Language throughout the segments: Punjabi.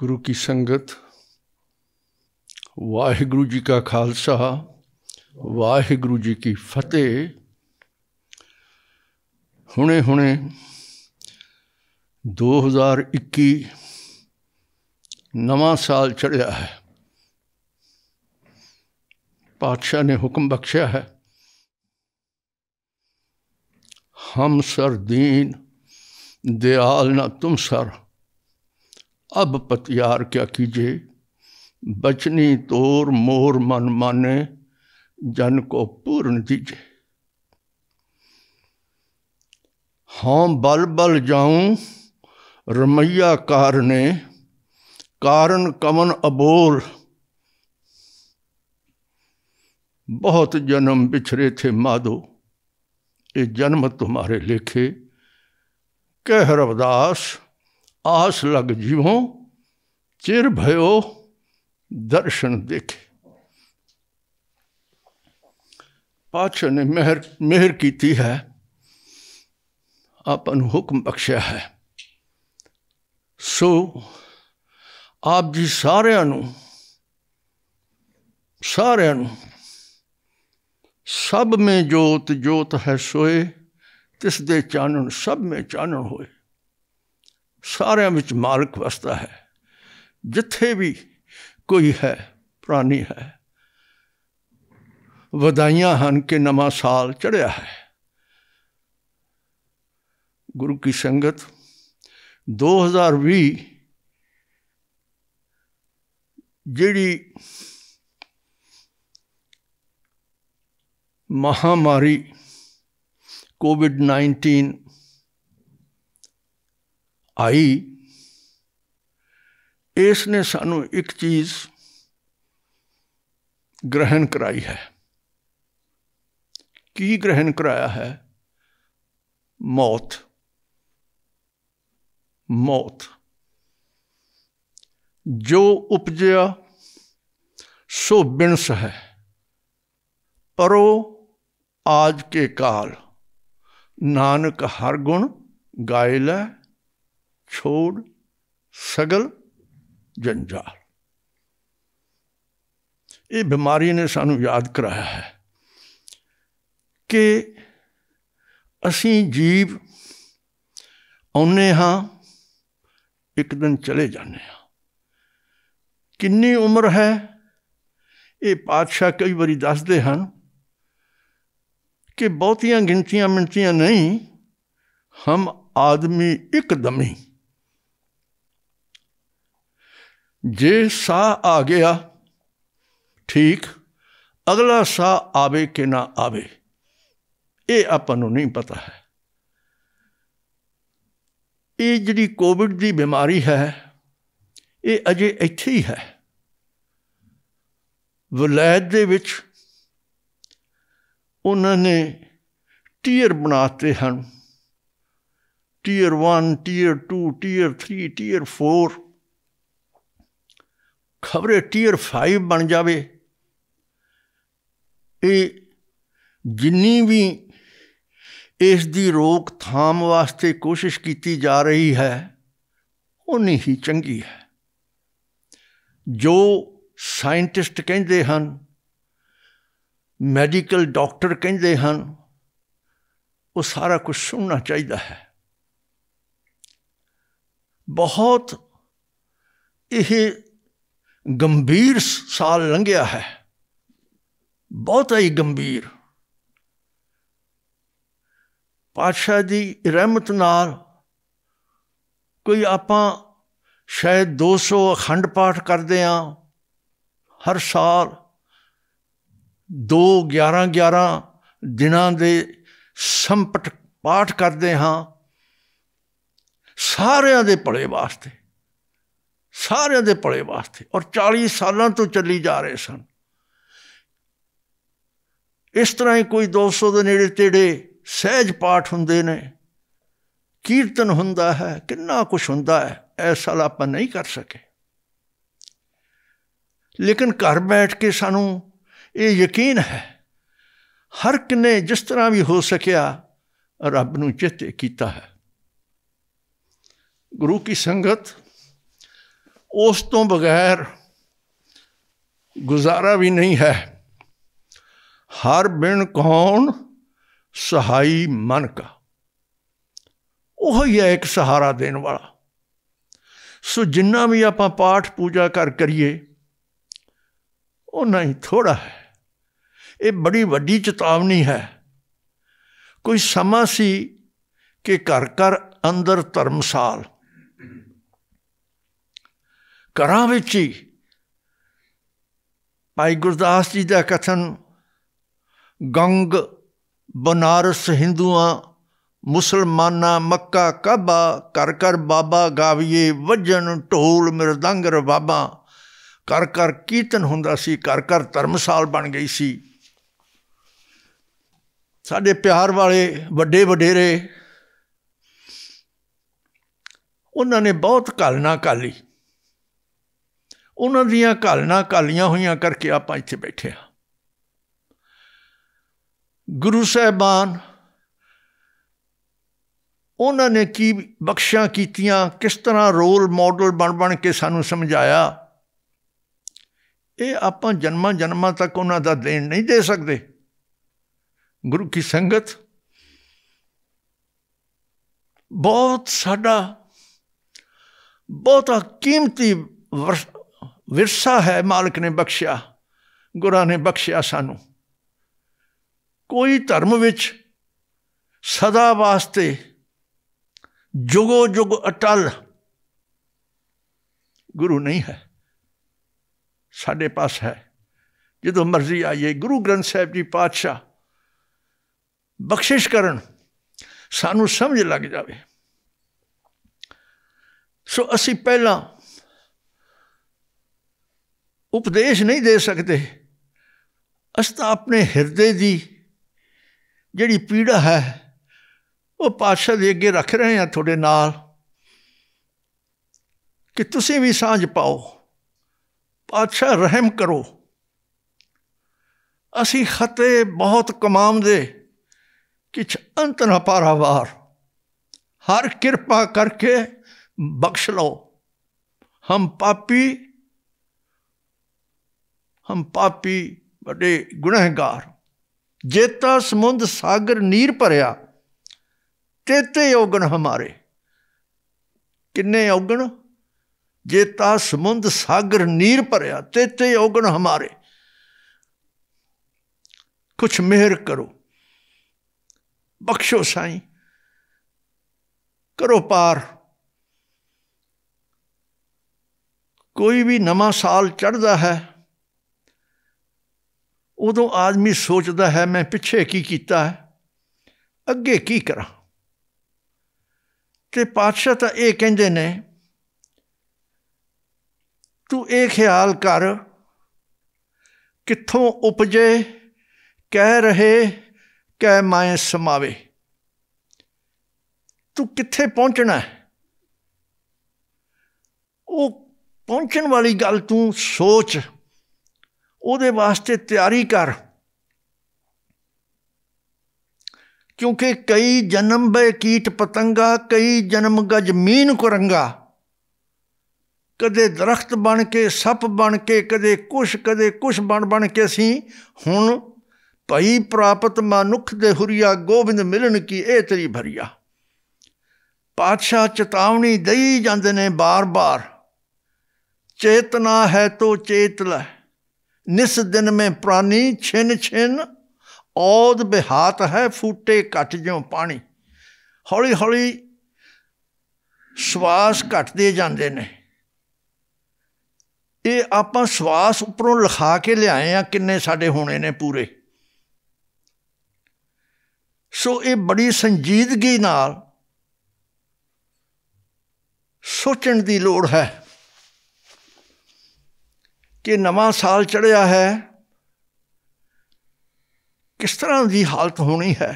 ਗੁਰੂ ਕੀ ਸੰਗਤ ਵਾਹਿਗੁਰੂ ਜੀ ਕਾ ਖਾਲਸਾ ਵਾਹਿਗੁਰੂ ਜੀ ਕੀ ਫਤਿਹ ਹੁਣੇ ਹੁਣੇ 2021 ਨਵਾਂ ਸਾਲ ਚੜਿਆ ਹੈ ਪਾਤਸ਼ਾਹ ਨੇ ਹੁਕਮ ਬਖਸ਼ਿਆ ਹੈ ਹਮ ਸਰਦੀਨ ਦਿਆਲ ਨਾ ਤੁਮ ਸਰ अब पतियार क्या कीजिए बचनी तोर मोर मन माने जन को पूर्ण दीजिए हाँ बल बल जाऊं रमैया कार ने कारण कमन अबोल बहुत जन्म बिछड़े थे माधो ये जन्म तुम्हारे लिखे कह रवदास आस लग जीवो चिर भयो दर्शन देखे पाशाह ने मेहर मेहर की है आपन हुक्म बख्शा है सो आप जी सारिया सारिया सब में जोत जोत है सोए तिस दे चानन सब में चानन होए ਸਾਰਿਆਂ ਵਿੱਚ ਮਾਲਕ ਵਸਦਾ ਹੈ ਜਿੱਥੇ ਵੀ ਕੋਈ ਹੈ ਪ੍ਰਾਨੀ ਹੈ ਵਧਾਈਆਂ ਹਨ ਕਿ ਨਵਾਂ ਸਾਲ ਚੜਿਆ ਹੈ ਗੁਰੂ ਕੀ ਸੰਗਤ 2020 ਜਿਹੜੀ ਮਹਾਮਾਰੀ ਕੋਵਿਡ-19 ਆਈ ਇਸ ਨੇ ਸਾਨੂੰ ਇੱਕ ਚੀਜ਼ ਗ੍ਰਹਿਣ ਕਰਾਈ ਹੈ ਕੀ ਗ੍ਰਹਿਣ ਕਰਾਇਆ ਹੈ ਮੌਤ ਮੌਤ ਜੋ ਉਪਜਿਆ ਸੋ ਬਿਨਸ ਹੈ ਪਰੋ ਆਜ ਕੇ ਕਾਲ ਨਾਨਕ ਹਰ ਗੁਣ ਗਾਇਲਾ ਛੋੜ ਸਗਲ ਜੰਜਾਲ ਇਹ ਬਿਮਾਰੀ ਨੇ ਸਾਨੂੰ ਯਾਦ ਕਰਾਇਆ ਹੈ ਕਿ ਅਸੀਂ ਜੀਵ ਆਉਨੇ ਹਾਂ ਇੱਕ ਦਿਨ ਚਲੇ ਜਾਂਦੇ ਹਾਂ ਕਿੰਨੀ ਉਮਰ ਹੈ ਇਹ ਪਾਤਸ਼ਾਹ ਕਈ ਵਾਰੀ ਦੱਸਦੇ ਹਨ ਕਿ ਬਹੁਤੀਆਂ ਗਿਣਤੀਆਂ ਮਿੰਟੀਆਂ ਨਹੀਂ ਹਮ ਆਦਮੀ ਇੱਕਦਮ ਹੀ ਜੇ ਸਾਹ ਆ ਗਿਆ ਠੀਕ ਅਗਲਾ ਸਾਹ ਆਵੇ ਕਿ ਨਾ ਆਵੇ ਇਹ ਆਪਾਂ ਨੂੰ ਨਹੀਂ ਪਤਾ ਹੈ ਇਹ ਜਿਹੜੀ ਕੋਵਿਡ ਦੀ ਬਿਮਾਰੀ ਹੈ ਇਹ ਅਜੇ ਇੱਥੇ ਹੀ ਹੈ ਵਲੈਦ ਦੇ ਵਿੱਚ ਉਹਨਾਂ ਨੇ ਟੀਅਰ ਬਣਾਤੇ ਹਨ ਟੀਅਰ 1 ਟੀਅਰ 2 ਟੀਅਰ 3 ਟੀਅਰ 4 ਖਬਰੇ ਟੀਅਰ 5 ਬਣ ਜਾਵੇ ਇਹ ਜਿੰਨੀ ਵੀ ਇਸ ਦੀ ਰੋਕ ਥਾਮ ਵਾਸਤੇ ਕੋਸ਼ਿਸ਼ ਕੀਤੀ ਜਾ ਰਹੀ ਹੈ ਉਨੀ ਹੀ ਚੰਗੀ ਹੈ ਜੋ ਸਾਇੰਟਿਸਟ ਕਹਿੰਦੇ ਹਨ ਮੈਡੀਕਲ ਡਾਕਟਰ ਕਹਿੰਦੇ ਹਨ ਉਹ ਸਾਰਾ ਕੁਝ ਸੁਣਨਾ ਚਾਹੀਦਾ ਹੈ ਬਹੁਤ ਇਹ ਗੰਭੀਰ ਸਾਲ ਲੰਘਿਆ ਹੈ ਬਹੁਤ ਹੀ ਗੰਭੀਰ ਪਾਤਸ਼ਾਹ ਦੀ ਰਹਿਮਤ ਨਾਲ ਕੋਈ ਆਪਾਂ ਸ਼ਾਇਦ 200 ਅਖੰਡ ਪਾਠ ਕਰਦੇ ਆ ਹਰ ਸਾਲ 2 11 11 ਦਿਨਾਂ ਦੇ ਸੰਪਟ ਪਾਠ ਕਰਦੇ ਹਾਂ ਸਾਰਿਆਂ ਦੇ ਭਲੇ ਵਾਸਤੇ ਸਾਰਿਆਂ ਦੇ ਭਲੇ ਵਾਸਤੇ ਔਰ 40 ਸਾਲਾਂ ਤੋਂ ਚੱਲੀ ਜਾ ਰਹੇ ਸਨ ਇਸ ਤਰ੍ਹਾਂ ਹੀ ਕੋਈ 200 ਦੇ ਨੇੜੇ ਤੇੜੇ ਸਹਿਜ ਪਾਠ ਹੁੰਦੇ ਨੇ ਕੀਰਤਨ ਹੁੰਦਾ ਹੈ ਕਿੰਨਾ ਕੁਝ ਹੁੰਦਾ ਹੈ ਐਸਾ ਆਪਾਂ ਨਹੀਂ ਕਰ ਸਕੇ ਲੇਕਿਨ ਘਰ ਬੈਠ ਕੇ ਸਾਨੂੰ ਇਹ ਯਕੀਨ ਹੈ ਹਰ ਕਿਨੇ ਜਿਸ ਤਰ੍ਹਾਂ ਵੀ ਹੋ ਸਕਿਆ ਰੱਬ ਨੂੰ ਚਿੱਤੇ ਕੀਤਾ ਹੈ ਗੁਰੂ ਕੀ ਸੰਗਤ ਉਸ ਤੋਂ ਬਗੈਰ ਗੁਜ਼ਾਰਾ ਵੀ ਨਹੀਂ ਹੈ ਹਰ ਬਿਨ ਕੌਣ ਸਹਾਈ ਮਨ ਕਾ ਉਹ ਹੀ ਹੈ ਇੱਕ ਸਹਾਰਾ ਦੇਣ ਵਾਲਾ ਸੋ ਜਿੰਨਾ ਵੀ ਆਪਾਂ ਪਾਠ ਪੂਜਾ ਕਰ ਕਰੀਏ ਉਹ ਨਹੀਂ ਥੋੜਾ ਹੈ ਇਹ ਬੜੀ ਵੱਡੀ ਚੇਤਾਵਨੀ ਹੈ ਕੋਈ ਸਮਾਂ ਸੀ ਕਿ ਘਰ ਘਰ ਅੰਦਰ ਧਰਮਸਾਲ ਘਰਾਂ ਵਿੱਚ ਹੀ ਭਾਈ ਗੁਰਦਾਸ ਜੀ ਦਾ ਕਥਨ ਗੰਗ ਬਨਾਰਸ ਹਿੰਦੂਆਂ ਮੁਸਲਮਾਨਾ ਮੱਕਾ ਕਾਬਾ ਕਰ ਕਰ ਬਾਬਾ ਗਾਵੀਏ ਵਜਨ ਢੋਲ ਮਿਰਦੰਗ ਰਬਾਬਾ ਕਰ ਕਰ ਕੀਰਤਨ ਹੁੰਦਾ ਸੀ ਕਰ ਕਰ ਧਰਮਸਾਲ ਬਣ ਗਈ ਸੀ ਸਾਡੇ ਪਿਆਰ ਵਾਲੇ ਵੱਡੇ ਵਡੇਰੇ ਉਹਨਾਂ ਨੇ ਬਹੁਤ ਘਲਣਾ ਕਾਲੀ ਉਹਨਾਂ ਦੀਆਂ ਘਾਲਣਾ ਘਾਲੀਆਂ ਹੋਈਆਂ ਕਰਕੇ ਆਪਾਂ ਇੱਥੇ ਬੈਠੇ ਆ ਗੁਰੂ ਸਾਹਿਬਾਨ ਉਹਨਾਂ ਨੇ ਕੀ ਬਖਸ਼ਾਂ ਕੀਤੀਆਂ ਕਿਸ ਤਰ੍ਹਾਂ ਰੋਲ ਮਾਡਲ ਬਣ ਬਣ ਕੇ ਸਾਨੂੰ ਸਮਝਾਇਆ ਇਹ ਆਪਾਂ ਜਨਮਾਂ ਜਨਮਾਂ ਤੱਕ ਉਹਨਾਂ ਦਾ ਦੇਣ ਨਹੀਂ ਦੇ ਸਕਦੇ ਗੁਰੂ ਕੀ ਸੰਗਤ ਬਹੁਤ ਸਾਡਾ ਬਹੁਤ ਕੀਮਤੀ ਵਿਰਸਾ ਹੈ ਮਾਲਕ ਨੇ ਬਖਸ਼ਿਆ ਗੁਰਾਂ ਨੇ ਬਖਸ਼ਿਆ ਸਾਨੂੰ ਕੋਈ ਧਰਮ ਵਿੱਚ ਸਦਾ ਵਾਸਤੇ ਜੁਗੋ ਜੁਗ ਅਟਲ ਗੁਰੂ ਨਹੀਂ ਹੈ ਸਾਡੇ ਪਾਸ ਹੈ ਜਦੋਂ ਮਰਜ਼ੀ ਆਈਏ ਗੁਰੂ ਗ੍ਰੰਥ ਸਾਹਿਬ ਜੀ ਪਾਤਸ਼ਾਹ ਬਖਸ਼ਿਸ਼ ਕਰਨ ਸਾਨੂੰ ਸਮਝ ਲੱਗ ਜਾਵੇ ਸੋ ਅਸੀਂ ਪਹਿਲਾਂ ਉਪਦੇਸ਼ ਨਹੀਂ ਦੇ ਸਕਦੇ ਅਸੀਂ ਤਾਂ ਆਪਣੇ ਹਿਰਦੇ ਦੀ ਜਿਹੜੀ ਪੀੜਾ ਹੈ ਉਹ ਪਾਤਸ਼ਾਹ ਦੇ ਅੱਗੇ ਰੱਖ ਰਹੇ ਹਾਂ ਤੁਹਾਡੇ ਨਾਲ ਕਿ ਤੁਸੀਂ ਵੀ ਸਾਂਝ ਪਾਓ ਪਾਤਸ਼ਾਹ ਰਹਿਮ ਕਰੋ ਅਸੀਂ ਖਤੇ ਬਹੁਤ ਕਮਾਉਂਦੇ ਕਿਛ ਅੰਤ ਨਾ ਪਾਰਾਵਾਰ ਹਰ ਕਿਰਪਾ ਕਰਕੇ ਬਖਸ਼ ਲਓ ਹਮ ਪਾਪੀ ਹਮ ਪਾਪੀ ਵੱਡੇ गुनहगार ਜੇਤਾ ਸਮੁੰਦ ਸਾਗਰ ਨੀਰ ਭਰਿਆ ਤੇਤੇ ਔਗਣ ਹਮਾਰੇ ਕਿੰਨੇ ਔਗਣ ਜੇਤਾ ਸਮੁੰਦ ਸਾਗਰ ਨੀਰ ਭਰਿਆ ਤੇਤੇ ਔਗਣ ਹਮਾਰੇ ਕੁਛ ਮਿਹਰ ਕਰੋ ਬਖਸ਼ੋ ਸਾਈ ਕਰੋ ਪਾਰ ਕੋਈ ਵੀ ਨਵਾਂ ਸਾਲ ਚੜਦਾ ਹੈ ਉਦੋਂ ਆਦਮੀ ਸੋਚਦਾ ਹੈ ਮੈਂ ਪਿੱਛੇ ਕੀ ਕੀਤਾ ਹੈ ਅੱਗੇ ਕੀ ਕਰਾਂ ਤੇ ਪਾਤਸ਼ਾਹ ਤਾਂ ਇਹ ਕਹਿੰਦੇ ਨੇ ਤੂੰ ਇਹ ਖਿਆਲ ਕਰ ਕਿੱਥੋਂ ਉਪਜੇ ਕਹਿ ਰਹੇ ਕਹਿ ਮੈਂ ਸਮਾਵੇ ਤੂੰ ਕਿੱਥੇ ਪਹੁੰਚਣਾ ਹੈ ਉਹ ਪਹੁੰਚਣ ਵਾਲੀ ਗੱਲ ਤੂੰ ਸੋਚ ਉਹਦੇ ਵਾਸਤੇ ਤਿਆਰੀ ਕਰ ਕਿਉਂਕਿ ਕਈ ਜਨਮ ਬੇ ਕੀਟ ਪਤੰਗਾ ਕਈ ਜਨਮ ਗਜ ਮੀਨ ਕੁਰੰਗਾ ਕਦੇ ਦਰਖਤ ਬਣ ਕੇ ਸੱਪ ਬਣ ਕੇ ਕਦੇ ਕੁਛ ਕਦੇ ਕੁਛ ਬਣ ਬਣ ਕੇ ਅਸੀਂ ਹੁਣ ਭਈ ਪ੍ਰਾਪਤ ਮਨੁੱਖ ਦੇ ਹੁਰੀਆ ਗੋਬਿੰਦ ਮਿਲਣ ਕੀ ਇਹ ਤਰੀ ਭਰੀਆ ਪਾਤਸ਼ਾਹ ਚੇਤਾਵਨੀ ਦਈ ਜਾਂਦੇ ਨੇ ਬਾਰ-ਬਾਰ ਚੇਤਨਾ ਹੈ ਤੋ ਚੇਤ ਲੈ ਨਿਸ ਦਿਨ ਮੈਂ ਪ੍ਰਾਨੀ ਛਿਨ ਛਿਨ ਔਦ ਬਿਹਾਤ ਹੈ ਫੂਟੇ ਘਟ ਜਿਉ ਪਾਣੀ ਹੌਲੀ ਹੌਲੀ ਸਵਾਸ ਘਟਦੇ ਜਾਂਦੇ ਨੇ ਇਹ ਆਪਾਂ ਸਵਾਸ ਉੱਪਰੋਂ ਲਿਖਾ ਕੇ ਲਿਆਏ ਆ ਕਿੰਨੇ ਸਾਡੇ ਹੋਣੇ ਨੇ ਪੂਰੇ ਸੋ ਇਹ ਬੜੀ ਸੰਜੀਦਗੀ ਨਾਲ ਸੋਚਣ ਦੀ ਲੋੜ ਹੈ कि नव साल चढ़िया है किस तरह की हालत होनी है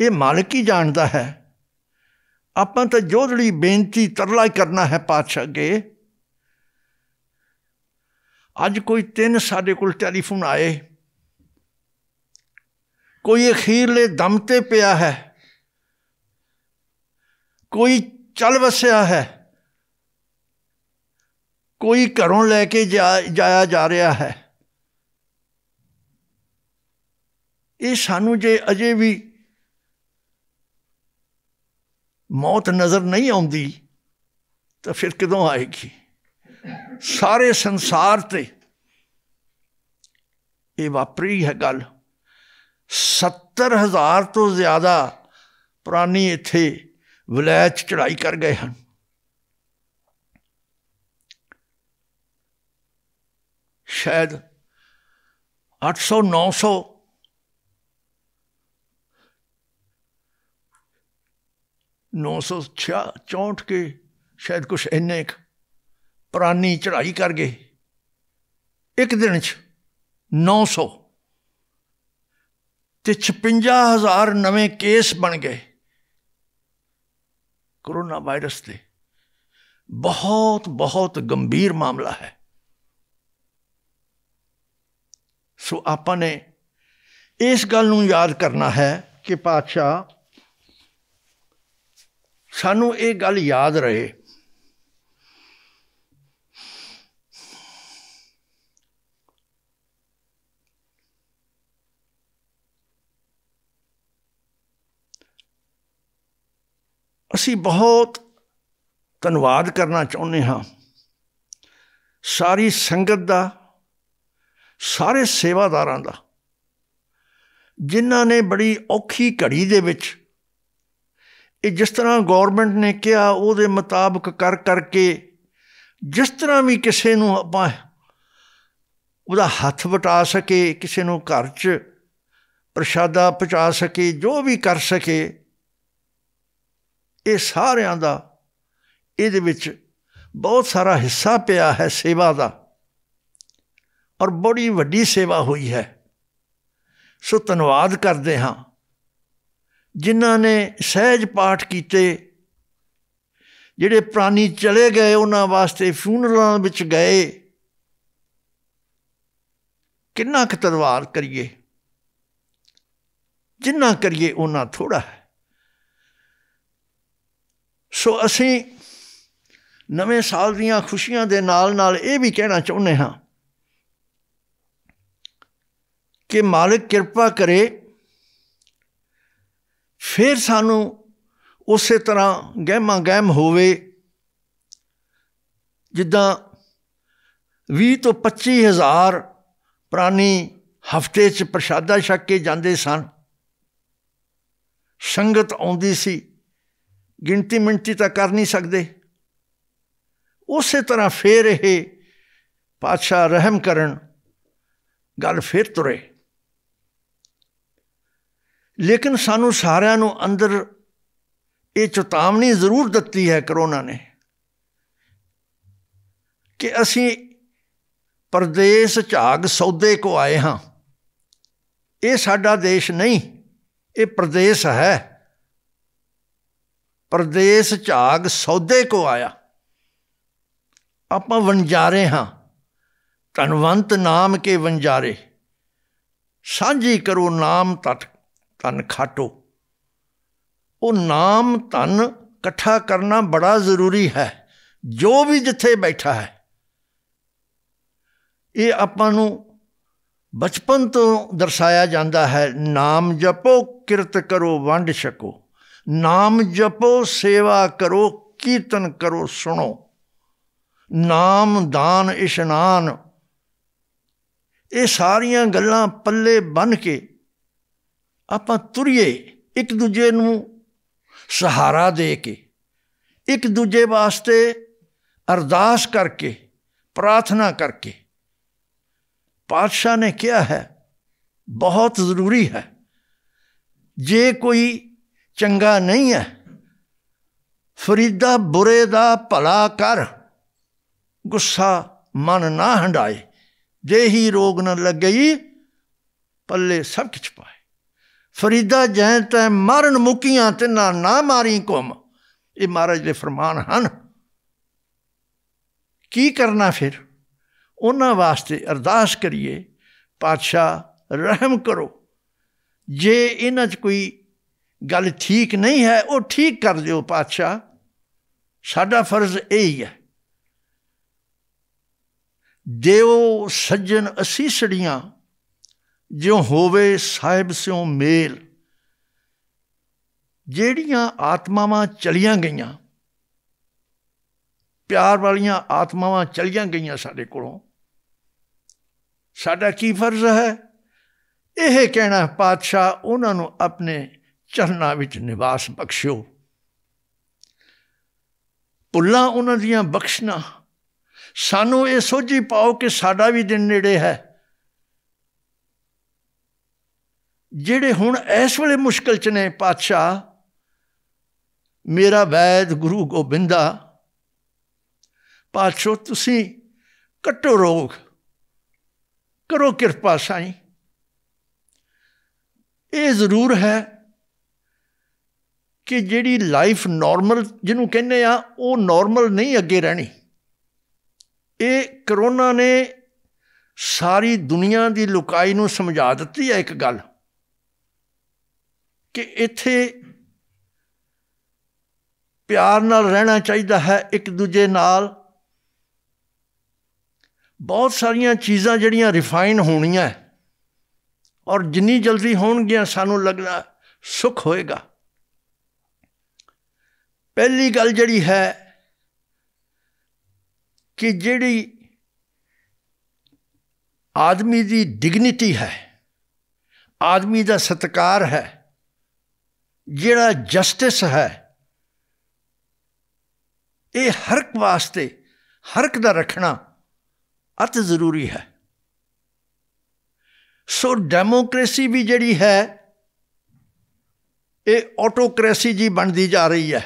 ये मालिक ही जानता है आप तो जोधड़ी बेनती तरला ही करना है पातशाह अगे अज कोई तीन साढ़े को टैलीफोन आए कोई अखीरले दमते पिया है कोई चल बसया है ਕੋਈ ਘਰੋਂ ਲੈ ਕੇ ਜਾਇਆ ਜਾ ਰਿਹਾ ਹੈ ਇਹ ਸਾਨੂੰ ਜੇ ਅਜੇ ਵੀ ਮੌਤ ਨਜ਼ਰ ਨਹੀਂ ਆਉਂਦੀ ਤਾਂ ਫਿਰ ਕਦੋਂ ਆਏਗੀ ਸਾਰੇ ਸੰਸਾਰ ਤੇ ਇਹ ਵਾਪਰੀ ਹੈ ਗੱਲ 70000 ਤੋਂ ਜ਼ਿਆਦਾ ਪ੍ਰਾਣੀ ਇੱਥੇ ਵਿਲੈਚ ਚੜਾਈ ਕਰ ਗਏ ਹਨ ਸ਼ਾਇਦ 800 900 964 ਕੇ ਸ਼ਾਇਦ ਕੁਛ ਇੰਨੇ ਇੱਕ ਪ੍ਰਾਨੀ ਚੜ੍ਹਾਈ ਕਰ ਗਏ ਇੱਕ ਦਿਨ ਚ 900 ਤੇ 56000 ਨਵੇਂ ਕੇਸ ਬਣ ਗਏ ਕਰੋਨਾ ਵਾਇਰਸ ਦੇ ਬਹੁਤ ਬਹੁਤ ਗੰਭੀਰ ਮਾਮਲਾ ਹੈ ਸੋ ਆਪਾਂ ਨੇ ਇਸ ਗੱਲ ਨੂੰ ਯਾਦ ਕਰਨਾ ਹੈ ਕਿ ਪਾਤਸ਼ਾਹ ਸਾਨੂੰ ਇਹ ਗੱਲ ਯਾਦ ਰਹੇ ਅਸੀਂ ਬਹੁਤ ਧੰਨਵਾਦ ਕਰਨਾ ਚਾਹੁੰਦੇ ਹਾਂ ਸਾਰੀ ਸੰਗਤ ਦਾ ਸਾਰੇ ਸੇਵਾਦਾਰਾਂ ਦਾ ਜਿਨ੍ਹਾਂ ਨੇ ਬੜੀ ਔਖੀ ਘੜੀ ਦੇ ਵਿੱਚ ਇਹ ਜਿਸ ਤਰ੍ਹਾਂ ਗਵਰਨਮੈਂਟ ਨੇ ਕਿਹਾ ਉਹਦੇ ਮੁਤਾਬਕ ਕਰ ਕਰਕੇ ਜਿਸ ਤਰ੍ਹਾਂ ਵੀ ਕਿਸੇ ਨੂੰ ਆਪਾਂ ਉਹਦਾ ਹੱਥ ਵਟਾ ਸਕੇ ਕਿਸੇ ਨੂੰ ਘਰ 'ਚ ਪ੍ਰਸ਼ਾਦਾ ਪਹੁੰਚਾ ਸਕੇ ਜੋ ਵੀ ਕਰ ਸਕੇ ਇਹ ਸਾਰਿਆਂ ਦਾ ਇਹਦੇ ਵਿੱਚ ਬਹੁਤ ਸਾਰਾ ਹਿੱਸਾ ਪਿਆ ਹੈ ਸੇਵਾ ਦਾ ਔਰ ਬੜੀ ਵੱਡੀ ਸੇਵਾ ਹੋਈ ਹੈ ਸੋ ਧੰਨਵਾਦ ਕਰਦੇ ਹਾਂ ਜਿਨ੍ਹਾਂ ਨੇ ਸਹਿਜ ਪਾਠ ਕੀਤੇ ਜਿਹੜੇ ਪ੍ਰਾਨੀ ਚਲੇ ਗਏ ਉਹਨਾਂ ਵਾਸਤੇ ਫਿਊਨਰਲਾਂ ਵਿੱਚ ਗਏ ਕਿੰਨਾ ਕੁ ਕਰੀਏ ਜਿੰਨਾ ਕਰੀਏ ਉਹਨਾਂ ਥੋੜਾ ਹੈ ਸੋ ਅਸੀਂ ਨਵੇਂ ਸਾਲ ਦੀਆਂ ਖੁਸ਼ੀਆਂ ਦੇ ਨਾਲ ਨਾਲ ਇਹ ਵੀ ਕਹਿਣਾ ਚਾਹੁੰਦੇ ਹਾਂ ਕਿ ਮਾਲਕ ਕਿਰਪਾ ਕਰੇ ਫਿਰ ਸਾਨੂੰ ਉਸੇ ਤਰ੍ਹਾਂ ਗਹਿਮਾ ਗਹਿਮ ਹੋਵੇ ਜਿੱਦਾਂ 20 ਤੋਂ 25 ਹਜ਼ਾਰ ਪ੍ਰਾਣੀ ਹਫਤੇ 'ਚ ਪ੍ਰਸ਼ਾਦਾ ਛਕ ਕੇ ਜਾਂਦੇ ਸਨ ਸੰਗਤ ਆਉਂਦੀ ਸੀ ਗਿਣਤੀ ਮਿੰਟੀ ਤਾਂ ਕਰ ਨਹੀਂ ਸਕਦੇ ਉਸੇ ਤਰ੍ਹਾਂ ਫੇਰ ਇਹ ਪਾਤਸ਼ਾਹ ਰਹਿਮ ਕਰਨ ਗੱਲ ਫੇਰ ਤੁਰੇ ਲੇਕਿਨ ਸਾਨੂੰ ਸਾਰਿਆਂ ਨੂੰ ਅੰਦਰ ਇਹ ਚੇਤਾਵਨੀ ਜ਼ਰੂਰ ਦਿੱਤੀ ਹੈ ਕਰੋਨਾ ਨੇ ਕਿ ਅਸੀਂ ਪਰਦੇਸ ਝਾਗ ਸੌਦੇ ਕੋ ਆਏ ਹਾਂ ਇਹ ਸਾਡਾ ਦੇਸ਼ ਨਹੀਂ ਇਹ ਪਰਦੇਸ ਹੈ ਪਰਦੇਸ ਝਾਗ ਸੌਦੇ ਕੋ ਆਇਆ ਆਪਾਂ ਵਣਜਾਰੇ ਹਾਂ ਧਨਵੰਤ ਨਾਮ ਕੇ ਵਣਜਾਰੇ ਸਾਂਝੀ ਕਰੋ ਨਾਮ ਤਤ ਤਨ ਖਾਟੋ ਉਹ ਨਾਮ ਤਨ ਇਕੱਠਾ ਕਰਨਾ ਬੜਾ ਜ਼ਰੂਰੀ ਹੈ ਜੋ ਵੀ ਜਿੱਥੇ ਬੈਠਾ ਹੈ ਇਹ ਆਪਾਂ ਨੂੰ ਬਚਪਨ ਤੋਂ ਦਰਸਾਇਆ ਜਾਂਦਾ ਹੈ ਨਾਮ ਜਪੋ ਕਿਰਤ ਕਰੋ ਵੰਡ ਛਕੋ ਨਾਮ ਜਪੋ ਸੇਵਾ ਕਰੋ ਕੀਰਤਨ ਕਰੋ ਸੁਣੋ ਨਾਮ ਦਾਨ ਇਸ਼ਨਾਨ ਇਹ ਸਾਰੀਆਂ ਗੱਲਾਂ ਪੱਲੇ ਬੰਨ ਕੇ ਆਪਾਂ ਤੁਰੀਏ ਇੱਕ ਦੂਜੇ ਨੂੰ ਸਹਾਰਾ ਦੇ ਕੇ ਇੱਕ ਦੂਜੇ ਵਾਸਤੇ ਅਰਦਾਸ ਕਰਕੇ ਪ੍ਰਾਰਥਨਾ ਕਰਕੇ ਪਾਤਸ਼ਾਹ ਨੇ ਕਿਹਾ ਹੈ ਬਹੁਤ ਜ਼ਰੂਰੀ ਹੈ ਜੇ ਕੋਈ ਚੰਗਾ ਨਹੀਂ ਹੈ ਫਰੀਦਾ ਬੁਰੇ ਦਾ ਭਲਾ ਕਰ ਗੁੱਸਾ ਮਨ ਨਾ ਹੰਡਾਏ ਜੇ ਹੀ ਰੋਗ ਨਾ ਲੱਗਈ ਪੱਲੇ ਸਭ ਕੁਝ ਪਾਏ ਫਰੀਦਾ ਜੈ ਤੈ ਮਰਨ ਮੁਕੀਆਂ ਤਿੰਨਾ ਨਾ ਮਾਰੀ ਕੁਮ ਇਹ ਮਹਾਰਾਜ ਦੇ ਫਰਮਾਨ ਹਨ ਕੀ ਕਰਨਾ ਫਿਰ ਉਹਨਾਂ ਵਾਸਤੇ ਅਰਦਾਸ ਕਰੀਏ ਪਾਤਸ਼ਾਹ ਰਹਿਮ ਕਰੋ ਜੇ ਇਹਨਾਂ 'ਚ ਕੋਈ ਗੱਲ ਠੀਕ ਨਹੀਂ ਹੈ ਉਹ ਠੀਕ ਕਰ ਦਿਓ ਪਾਤਸ਼ਾਹ ਸਾਡਾ ਫਰਜ਼ ਇਹ ਹੀ ਹੈ ਦੇਵ ਸੱਜਣ ਅਸੀਸੜੀਆਂ ਜਿਉ ਹੋਵੇ ਸਾਹਿਬ ਸਿਉ ਮੇਲ ਜਿਹੜੀਆਂ ਆਤਮਾਵਾਂ ਚਲੀਆਂ ਗਈਆਂ ਪਿਆਰ ਵਾਲੀਆਂ ਆਤਮਾਵਾਂ ਚਲੀਆਂ ਗਈਆਂ ਸਾਡੇ ਕੋਲੋਂ ਸਾਡਾ ਕੀ ਫਰਜ਼ ਹੈ ਇਹ ਕਹਿਣਾ ਪਾਤਸ਼ਾਹ ਉਹਨਾਂ ਨੂੰ ਆਪਣੇ ਚਰਨਾਂ ਵਿੱਚ ਨਿਵਾਸ ਬਖਸ਼ਿਓ ਪੁੱਲਾ ਉਹਨਾਂ ਦੀਆਂ ਬਖਸ਼ਣਾ ਸਾਨੂੰ ਇਹ ਸੋਝੀ ਪਾਓ ਕਿ ਸਾਡਾ ਵੀ ਦਿਨ ਨੇੜੇ ਹੈ ਜਿਹੜੇ ਹੁਣ ਇਸ ਵੇਲੇ ਮੁਸ਼ਕਲ 'ਚ ਨੇ ਪਾਤਸ਼ਾਹ ਮੇਰਾ ਵੈਦ ਗੁਰੂ ਗੋਬਿੰਦਾ ਪਾਤਸ਼ਾਹ ਤੁਸੀਂ ਕਟੋ ਰੋਗ ਕਰੋ ਕਿਰਪਾ ਸਾਈਂ ਇਹ ਜ਼ਰੂਰ ਹੈ ਕਿ ਜਿਹੜੀ ਲਾਈਫ ਨਾਰਮਲ ਜਿਹਨੂੰ ਕਹਿੰਦੇ ਆ ਉਹ ਨਾਰਮਲ ਨਹੀਂ ਅੱਗੇ ਰਹਿਣੀ ਇਹ ਕਰੋਨਾ ਨੇ ਸਾਰੀ ਦੁਨੀਆ ਦੀ ਲੁਕਾਈ ਨੂੰ ਸਮਝਾ ਦਿੱਤੀ ਹੈ ਇੱਕ ਗੱਲ ਕਿ ਇੱਥੇ ਪਿਆਰ ਨਾਲ ਰਹਿਣਾ ਚਾਹੀਦਾ ਹੈ ਇੱਕ ਦੂਜੇ ਨਾਲ ਬਹੁਤ ਸਾਰੀਆਂ ਚੀਜ਼ਾਂ ਜਿਹੜੀਆਂ ਰਿਫਾਈਨ ਹੋਣੀਆਂ ਔਰ ਜਿੰਨੀ ਜਲਦੀ ਹੋਣਗੀਆਂ ਸਾਨੂੰ ਲੱਗਦਾ ਸੁਖ ਹੋਏਗਾ ਪਹਿਲੀ ਗੱਲ ਜਿਹੜੀ ਹੈ ਕਿ ਜਿਹੜੀ ਆਦਮੀ ਦੀ ਡਿਗਨਿਟੀ ਹੈ ਆਦਮੀ ਦਾ ਸਤਕਾਰ ਹੈ ਜਿਹੜਾ ਜਸਟਿਸ ਹੈ ਇਹ ਹਰ ਇੱਕ ਵਾਸਤੇ ਹਰ ਇੱਕ ਦਾ ਰੱਖਣਾ ਅਤ ਜ਼ਰੂਰੀ ਹੈ ਸੋ ਡੈਮੋਕ੍ਰੇਸੀ ਵੀ ਜਿਹੜੀ ਹੈ ਇਹ ਆਟੋਕ੍ਰੇਸੀ ਜੀ ਬਣਦੀ ਜਾ ਰਹੀ ਹੈ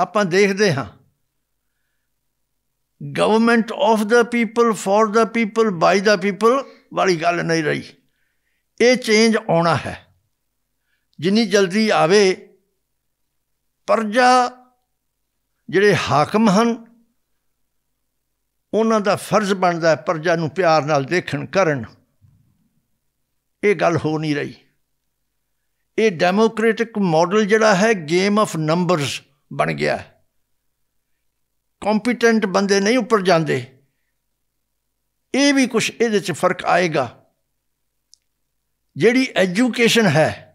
ਆਪਾਂ ਦੇਖਦੇ ਹਾਂ government of the people for the people by the people ਵਾਲੀ ਗੱਲ ਨਹੀਂ ਰਹੀ ਇਹ ਚੇਂਜ ਆਉਣਾ ਹੈ ਜਿੰਨੀ ਜਲਦੀ ਆਵੇ ਪਰਜਾ ਜਿਹੜੇ ਹਾਕਮ ਹਨ ਉਹਨਾਂ ਦਾ ਫਰਜ਼ ਬਣਦਾ ਹੈ ਪਰਜਾ ਨੂੰ ਪਿਆਰ ਨਾਲ ਦੇਖਣ ਕਰਨ ਇਹ ਗੱਲ ਹੋ ਨਹੀਂ ਰਹੀ ਇਹ ਡੈਮੋਕ੍ਰੈਟਿਕ ਮਾਡਲ ਜਿਹੜਾ ਹੈ ਗੇਮ ਆਫ ਨੰਬਰਸ ਬਣ ਗਿਆ ਹੈ ਕੰਪੀਟੈਂਟ ਬੰਦੇ ਨਹੀਂ ਉੱਪਰ ਜਾਂਦੇ ਇਹ ਵੀ ਕੁਝ ਇਹਦੇ 'ਚ ਫਰਕ ਆਏਗਾ ਜਿਹੜੀ ਐਜੂਕੇਸ਼ਨ ਹੈ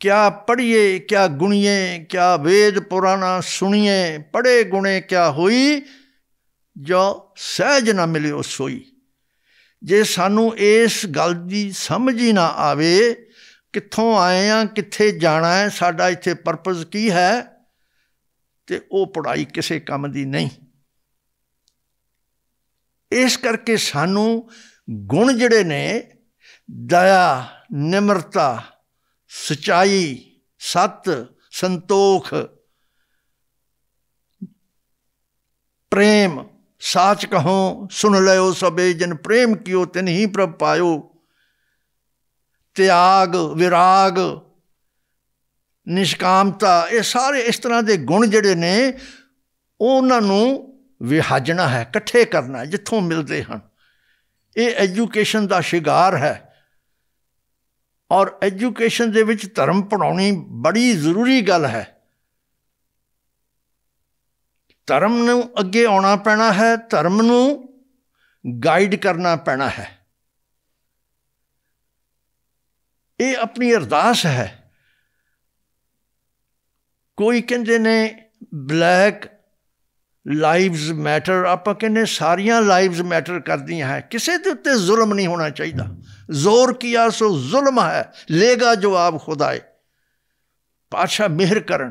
क्या पढ़िए क्या गुणिए क्या वेद पुराना सुनिए पढ़े गुणे क्या होई ਜੋ ਸਹਿਜ ਨਾ ਮਿਲੇ ਉਹ ਸੋਈ ਜੇ ਸਾਨੂੰ ਇਸ ਗੱਲ ਦੀ ਸਮਝ ਹੀ ਨਾ ਆਵੇ ਕਿੱਥੋਂ ਆਏ ਆ ਕਿੱਥੇ ਜਾਣਾ ਹੈ ਸਾਡਾ ਇੱਥੇ ਪਰਪਸ ਕੀ ਹੈ ਤੇ ਉਹ ਪੜਾਈ ਕਿਸੇ ਕੰਮ ਦੀ ਨਹੀਂ ਇਸ ਕਰਕੇ ਸਾਨੂੰ ਗੁਣ ਜਿਹੜੇ ਨੇ ਦਇਆ ਨਿਮਰਤਾ सच्चाई सत्य संतोष प्रेम साच कहो सुन लो सबे जिन प्रेम कियो तिन ही प्रभ पायो त्याग विराग ਨਿਸ਼ਕਾਮਤਾ ਇਹ ਸਾਰੇ ਇਸ ਤਰ੍ਹਾਂ ਦੇ ਗੁਣ ਜਿਹੜੇ ਨੇ ਉਹਨਾਂ ਨੂੰ ਵਿਹਾਜਣਾ ਹੈ ਇਕੱਠੇ ਕਰਨਾ ਜਿੱਥੋਂ ਮਿਲਦੇ ਹਨ ਇਹ ਐਜੂਕੇਸ਼ਨ ਦਾ ਸ਼ਿਗਾਰ ਹੈ ਔਰ ਐਜੂਕੇਸ਼ਨ ਦੇ ਵਿੱਚ ਧਰਮ ਪੜਾਉਣੀ ਬੜੀ ਜ਼ਰੂਰੀ ਗੱਲ ਹੈ ਧਰਮ ਨੂੰ ਅੱਗੇ ਆਉਣਾ ਪੈਣਾ ਹੈ ਧਰਮ ਨੂੰ ਗਾਈਡ ਕਰਨਾ ਪੈਣਾ ਹੈ ਇਹ ਆਪਣੀ ਅਰਦਾਸ ਹੈ ਕੋਈ ਕਹਿੰਦੇ ਨੇ ਬਲੈਕ ਲਾਈਵਸ ਮੈਟਰ ਆਪਾਂ ਕਹਿੰਦੇ ਸਾਰੀਆਂ ਲਾਈਵਸ ਮੈਟਰ ਕਰਦੀਆਂ ਹੈ ਕਿਸੇ ਦੇ ਉੱਤੇ ਜ਼ੁਲਮ ਨਹੀਂ ਹੋਣਾ ਚਾਹੀਦਾ ਜ਼ੋਰ ਕੀਆ ਸੋ ਜ਼ੁਲਮ ਹੈ ਲੇਗਾ ਜਵਾਬ ਖੁਦਾਏ ਪਾਸ਼ਾ ਮਿਹਰ ਕਰਨ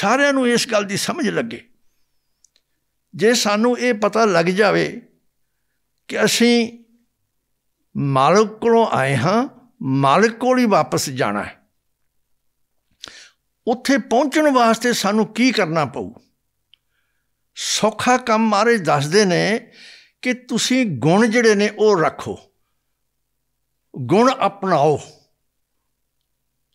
ਸਾਰਿਆਂ ਨੂੰ ਇਸ ਗੱਲ ਦੀ ਸਮਝ ਲੱਗੇ ਜੇ ਸਾਨੂੰ ਇਹ ਪਤਾ ਲੱਗ ਜਾਵੇ ਕਿ ਅਸੀਂ ਮਾਲਕ ਕੋਲੋਂ ਆਏ ਹਾਂ ਮਾਲਕ ਕੋਲ ਹੀ ਵਾਪਸ ਜਾਣਾ ਹੈ ਉੱਥੇ ਪਹੁੰਚਣ ਵਾਸਤੇ ਸਾਨੂੰ ਕੀ ਕਰਨਾ ਪਊ ਸੌਖਾ ਕੰਮ ਮਾਰੇ ਦੱਸਦੇ ਨੇ ਕਿ ਤੁਸੀਂ ਗੁਣ ਜਿਹੜੇ ਨੇ ਉਹ ਰੱਖੋ ਗੁਣ ਅਪਣਾਓ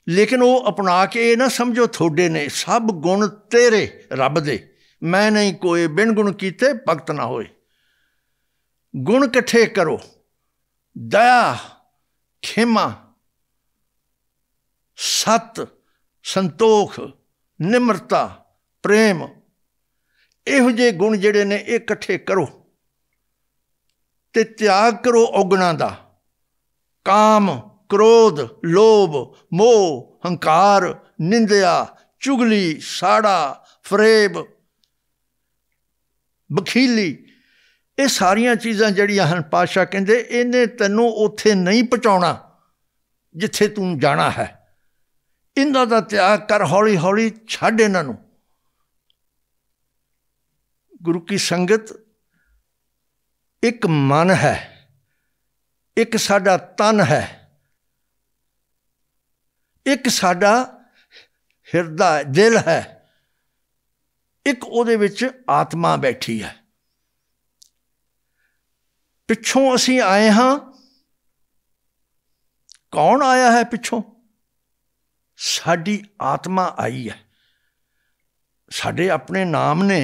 ਲੇਕਿਨ ਉਹ ਅਪਣਾ ਕੇ ਇਹ ਨਾ ਸਮਝੋ ਤੁਹਾਡੇ ਨੇ ਸਭ ਗੁਣ ਤੇਰੇ ਰੱਬ ਦੇ ਮੈਂ ਨਹੀਂ ਕੋਈ ਬਿਨ ਗੁਣ ਕੀਤੇ ਭਗਤ ਨਾ ਹੋਏ ਗੁਣ ਇਕੱਠੇ ਕਰੋ ਦਇਆ ਖਿਮਾ ਸਤ ਸੰਤੋਖ ਨਿਮਰਤਾ ਪ੍ਰੇਮ ਇਹੋ ਜਿਹੇ ਗੁਣ ਜਿਹੜੇ ਨੇ ਇਹ ਇਕੱਠੇ ਕਰੋ ਤੇ ਤਿਆਗ ਕਰੋ ਔਗਣਾ ਦਾ ਕਾਮ ਕ੍ਰੋਧ ਲੋਭ ਮੋਹ ਹੰਕਾਰ ਨਿੰਦਿਆ ਚੁਗਲੀ ਸਾੜਾ ਫਰੇਬ ਬਖੀਲੀ ਇਹ ਸਾਰੀਆਂ ਚੀਜ਼ਾਂ ਜਿਹੜੀਆਂ ਹਨ ਪਾਸ਼ਾ ਕਹਿੰਦੇ ਇਹਨੇ ਤੈਨੂੰ ਉੱਥੇ ਨਹੀਂ ਪਹੁੰਚਾਉਣਾ ਜਿੱਥੇ ਤੂੰ ਜਾਣਾ ਹੈ ਇਹਨਾਂ ਦਾ ਤਿਆਗ ਕਰ ਹੌਲੀ ਹੌਲੀ ਛੱਡ ਇਹਨਾਂ ਨੂੰ ਗੁਰੂ ਕੀ ਸੰਗਤ ਇੱਕ ਮਨ ਹੈ ਇੱਕ ਸਾਡਾ ਤਨ ਹੈ ਇੱਕ ਸਾਡਾ ਹਿਰਦਾ ਦਿਲ ਹੈ ਇੱਕ ਉਹਦੇ ਵਿੱਚ ਆਤਮਾ ਬੈਠੀ ਹੈ ਪਿੱਛੋਂ ਅਸੀਂ ਆਏ ਹਾਂ ਕੌਣ ਆਇਆ ਹੈ ਪਿੱਛੋਂ ਸਾਡੀ ਆਤਮਾ ਆਈ ਹੈ ਸਾਡੇ ਆਪਣੇ ਨਾਮ ਨੇ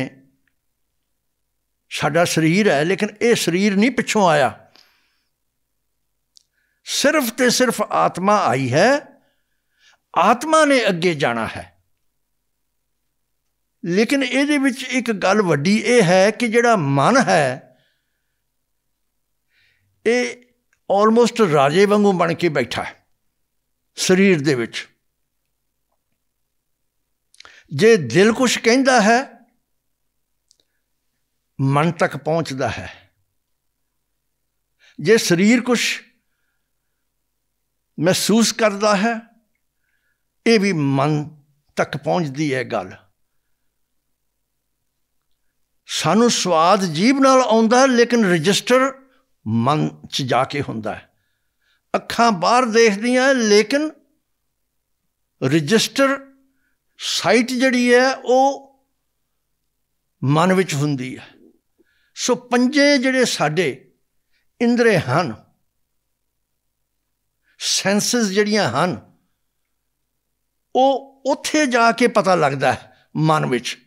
ਸਾਡਾ ਸਰੀਰ ਹੈ ਲੇਕਿਨ ਇਹ ਸਰੀਰ ਨਹੀਂ ਪਿੱਛੋਂ ਆਇਆ ਸਿਰਫ ਤੇ ਸਿਰਫ ਆਤਮਾ ਆਈ ਹੈ ਆਤਮਾ ਨੇ ਅੱਗੇ ਜਾਣਾ ਹੈ ਲੇਕਿਨ ਇਹਦੇ ਵਿੱਚ ਇੱਕ ਗੱਲ ਵੱਡੀ ਇਹ ਹੈ ਕਿ ਜਿਹੜਾ ਮਨ ਹੈ ਇਹ ਆਲਮੋਸਟ ਰਾਜੇ ਵਾਂਗੂ ਬਣ ਕੇ ਬੈਠਾ ਹੈ ਸਰੀਰ ਦੇ ਵਿੱਚ ਜੇ ਦਿਲ ਕੁਝ ਕਹਿੰਦਾ ਹੈ ਮਨ ਤੱਕ ਪਹੁੰਚਦਾ ਹੈ ਜੇ ਸਰੀਰ ਕੁਝ ਮਹਿਸੂਸ ਕਰਦਾ ਹੈ ਇਹ ਵੀ ਮਨ ਤੱਕ ਪਹੁੰਚਦੀ ਹੈ ਗੱਲ ਸਾਨੂੰ ਸਵਾਦ ਜੀਭ ਨਾਲ ਆਉਂਦਾ ਹੈ ਲੇਕਿਨ ਰਜਿਸਟਰ ਮਨ 'ਚ ਜਾ ਕੇ ਹੁੰਦਾ ਹੈ ਅੱਖਾਂ ਬਾਹਰ ਦੇਖਦੀਆਂ ਲੇਕਿਨ ਰਜਿਸਟਰ ਸਾਈਟ ਜਿਹੜੀ ਹੈ ਉਹ ਮਨ ਵਿੱਚ ਹੁੰਦੀ ਹੈ ਸੋ ਪੰਜੇ ਜਿਹੜੇ ਸਾਡੇ ਇੰਦਰੇ ਹਨ ਸੈਂਸਸ ਜਿਹੜੀਆਂ ਹਨ ਉਹ ਉੱਥੇ ਜਾ ਕੇ ਪਤਾ ਲੱਗਦਾ ਹੈ ਮਨ ਵਿੱਚ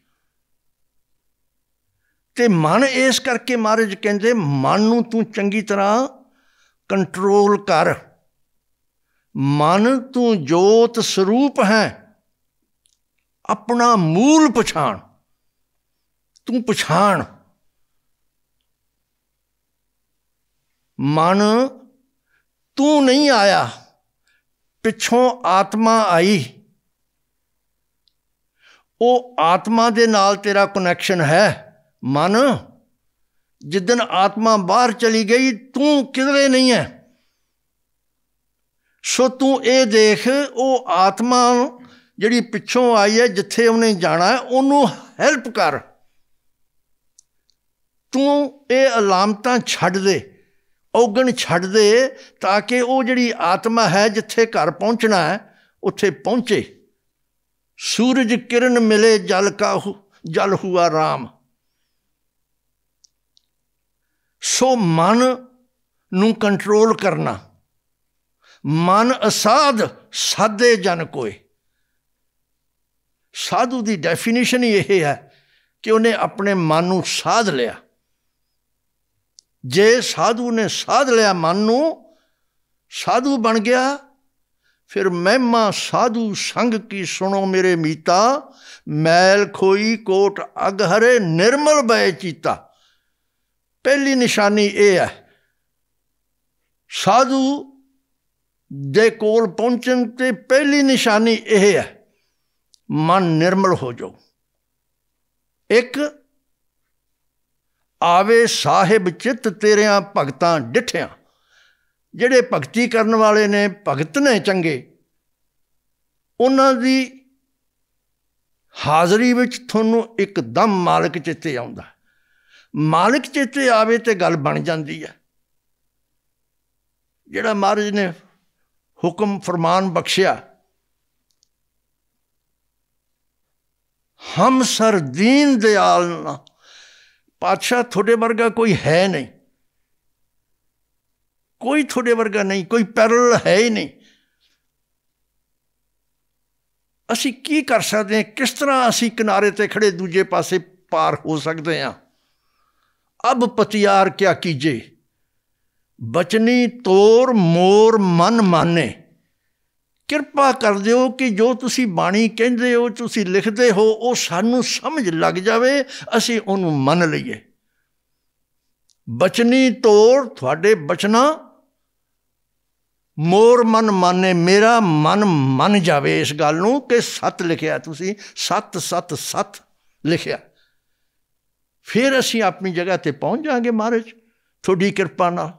ਤੇ ਮਨ ਇਸ ਕਰਕੇ ਮਹਾਰਾਜ ਕਹਿੰਦੇ ਮਨ ਨੂੰ ਤੂੰ ਚੰਗੀ ਤਰ੍ਹਾਂ ਕੰਟਰੋਲ ਕਰ ਮਨ ਤੂੰ ਜੋਤ ਸਰੂਪ ਹੈ ਆਪਣਾ ਮੂਲ ਪਛਾਣ ਤੂੰ ਪਛਾਣ ਮਨ ਤੂੰ ਨਹੀਂ ਆਇਆ ਪਿੱਛੋਂ ਆਤਮਾ ਆਈ ਉਹ ਆਤਮਾ ਦੇ ਨਾਲ ਤੇਰਾ ਕਨੈਕਸ਼ਨ ਹੈ ਮਨ ਜਿੱਦਨ ਆਤਮਾ ਬਾਹਰ ਚਲੀ ਗਈ ਤੂੰ ਕਿਧਰੇ ਨਹੀਂ ਹੈ ਸੋ ਤੂੰ ਇਹ ਦੇਖ ਉਹ ਆਤਮਾ ਜਿਹੜੀ ਪਿੱਛੋਂ ਆਈ ਹੈ ਜਿੱਥੇ ਉਹਨੇ ਜਾਣਾ ਹੈ ਉਹਨੂੰ ਹੈਲਪ ਕਰ ਤੂੰ ਇਹ ਅਲਾਮਤਾਂ ਛੱਡ ਦੇ ਔਗਣ ਛੱਡ ਦੇ ਤਾਂ ਕਿ ਉਹ ਜਿਹੜੀ ਆਤਮਾ ਹੈ ਜਿੱਥੇ ਘਰ ਪਹੁੰਚਣਾ ਹੈ ਉੱਥੇ ਪਹੁੰਚੇ ਸੂਰਜ ਕਿਰਨ ਮਿਲੇ ਜਲ ਕਾ ਜਲ ਹੁਆ RAM ਸੋ ਮਨ ਨੂੰ ਕੰਟਰੋਲ ਕਰਨਾ ਮਨ ਅਸਾਧ ਸਾਦੇ ਜਨ ਕੋਏ ਸਾਧੂ ਦੀ ਡੈਫੀਨੇਸ਼ਨ ਹੀ ਇਹ ਹੈ ਕਿ ਉਹਨੇ ਆਪਣੇ ਮਨ ਨੂੰ ਸਾਧ ਲਿਆ ਜੇ ਸਾਧੂ ਨੇ ਸਾਧ ਲਿਆ ਮਨ ਨੂੰ ਸਾਧੂ ਬਣ ਗਿਆ ਫਿਰ ਮਹਿਮਾ ਸਾਧੂ ਸੰਗ ਕੀ ਸੁਣੋ ਮੇਰੇ ਮੀਤਾ ਮੈਲ ਖੋਈ ਕੋਟ ਅਗ ਹਰੇ ਨਿਰਮਲ ਬੈ ਚੀਤਾ ਪਹਿਲੀ ਨਿਸ਼ਾਨੀ ਇਹ ਹੈ ਸਾਧੂ ਦੇ ਕੋਲ ਪਹੁੰਚਣ ਤੇ ਪਹਿਲੀ ਨਿਸ਼ਾਨੀ ਇਹ ਹੈ ਮਨ ਨਿਰਮਲ ਹੋ ਜਾਓ ਇੱਕ ਆਵੇ ਸਾਹਿਬ ਚਿੱਤ ਤੇਰਿਆਂ ਭਗਤਾਂ ਡਿਠਿਆਂ ਜਿਹੜੇ ਭਗਤੀ ਕਰਨ ਵਾਲੇ ਨੇ ਭਗਤ ਨੇ ਚੰਗੇ ਉਹਨਾਂ ਦੀ ਹਾਜ਼ਰੀ ਵਿੱਚ ਤੁਹਾਨੂੰ ਇੱਕਦਮ ਮਾਲਕ ਚਿੱਤੇ ਆਉਂਦਾ ਮਾਲਕ ਚਿੱਤੇ ਆਵੇ ਤੇ ਗੱਲ ਬਣ ਜਾਂਦੀ ਹੈ ਜਿਹੜਾ ਮਹਾਰਾਜ ਨੇ ਹੁਕਮ ਫਰਮਾਨ ਬਖਸ਼ਿਆ ਹਮ ਸਰਦੀਨ ਦਿਆਲ ਨਾ ਪਾਤਸ਼ਾਹ ਤੁਹਾਡੇ ਵਰਗਾ ਕੋਈ ਹੈ ਨਹੀਂ ਕੋਈ ਤੁਹਾਡੇ ਵਰਗਾ ਨਹੀਂ ਕੋਈ ਪੈਰਲ ਹੈ ਹੀ ਨਹੀਂ ਅਸੀਂ ਕੀ ਕਰ ਸਕਦੇ ਹਾਂ ਕਿਸ ਤਰ੍ਹਾਂ ਅਸੀਂ ਕਿਨਾਰੇ ਤੇ ਖੜੇ ਦੂਜੇ ਪਾਸੇ ਪਾਰ ਹੋ ਸਕਦੇ ਹਾਂ ਅਬ ਪਤਿਆਰ ਕੀ ਕੀਜੇ ਬਚਨੀ ਤੋਰ ਮੋਰ ਮਨ ਮਾਨੇ ਕਿਰਪਾ ਕਰ ਦਿਓ ਕਿ ਜੋ ਤੁਸੀਂ ਬਾਣੀ ਕਹਿੰਦੇ ਹੋ ਤੁਸੀਂ ਲਿਖਦੇ ਹੋ ਉਹ ਸਾਨੂੰ ਸਮਝ ਲੱਗ ਜਾਵੇ ਅਸੀਂ ਉਹਨੂੰ ਮੰਨ ਲਈਏ ਬਚਨੀ ਤੋਰ ਤੁਹਾਡੇ ਬਚਨਾ ਮੋਰ ਮਨ ਮਾਨੇ ਮੇਰਾ ਮਨ ਮੰਨ ਜਾਵੇ ਇਸ ਗੱਲ ਨੂੰ ਕਿ ਸਤ ਲਿਖਿਆ ਤੁਸੀਂ ਸਤ ਸਤ ਸਤ ਲਿਖਿਆ ਫਿਰ ਅਸੀਂ ਆਪਣੀ ਜਗ੍ਹਾ ਤੇ ਪਹੁੰਚ ਜਾਾਂਗੇ ਮਹਾਰਾਜ ਤੁਹਾਡੀ ਕਿਰਪਾ ਨਾਲ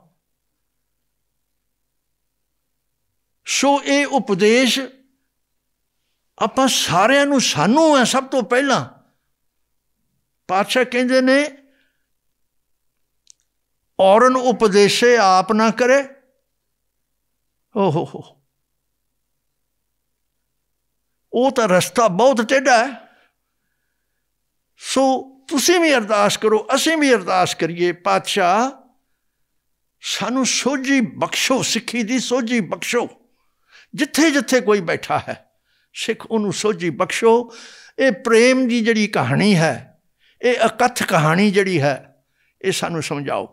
ਸੋ ਇਹ ਉਪਦੇਸ਼ ਆਪਾਂ ਸਾਰਿਆਂ ਨੂੰ ਸਾਨੂੰ ਹੈ ਸਭ ਤੋਂ ਪਹਿਲਾਂ ਪਾਤਸ਼ਾਹ ਕਹਿੰਦੇ ਨੇ ਔਰਨ ਉਪਦੇਸ਼ੇ ਆਪ ਨਾ ਕਰੇ ਓਹ ਹੋ ਹੋ ਉਹ ਤਾਂ ਰਸਤਾ ਬਹੁਤ ਟੇਢਾ ਹੈ ਸੋ ਤੁਸੀਂ ਵੀ ਅਰਦਾਸ ਕਰੋ ਅਸੀਂ ਵੀ ਅਰਦਾਸ ਕਰੀਏ ਪਾਤਸ਼ਾਹ ਸਾਨੂੰ ਸੋਝੀ ਬਖਸ਼ੋ ਸਿੱਖੀ ਦੀ ਸੋਝੀ ਬਖਸ਼ੋ ਜਿੱਥੇ ਜਿੱਥੇ ਕੋਈ ਬੈਠਾ ਹੈ ਸਿੱਖ ਉਹਨੂੰ ਸੋਝੀ ਬਖਸ਼ੋ ਇਹ ਪ੍ਰੇਮ ਦੀ ਜਿਹੜੀ ਕਹਾਣੀ ਹੈ ਇਹ ਅਕਥ ਕਹਾਣੀ ਜਿਹੜੀ ਹੈ ਇਹ ਸਾਨੂੰ ਸਮਝਾਓ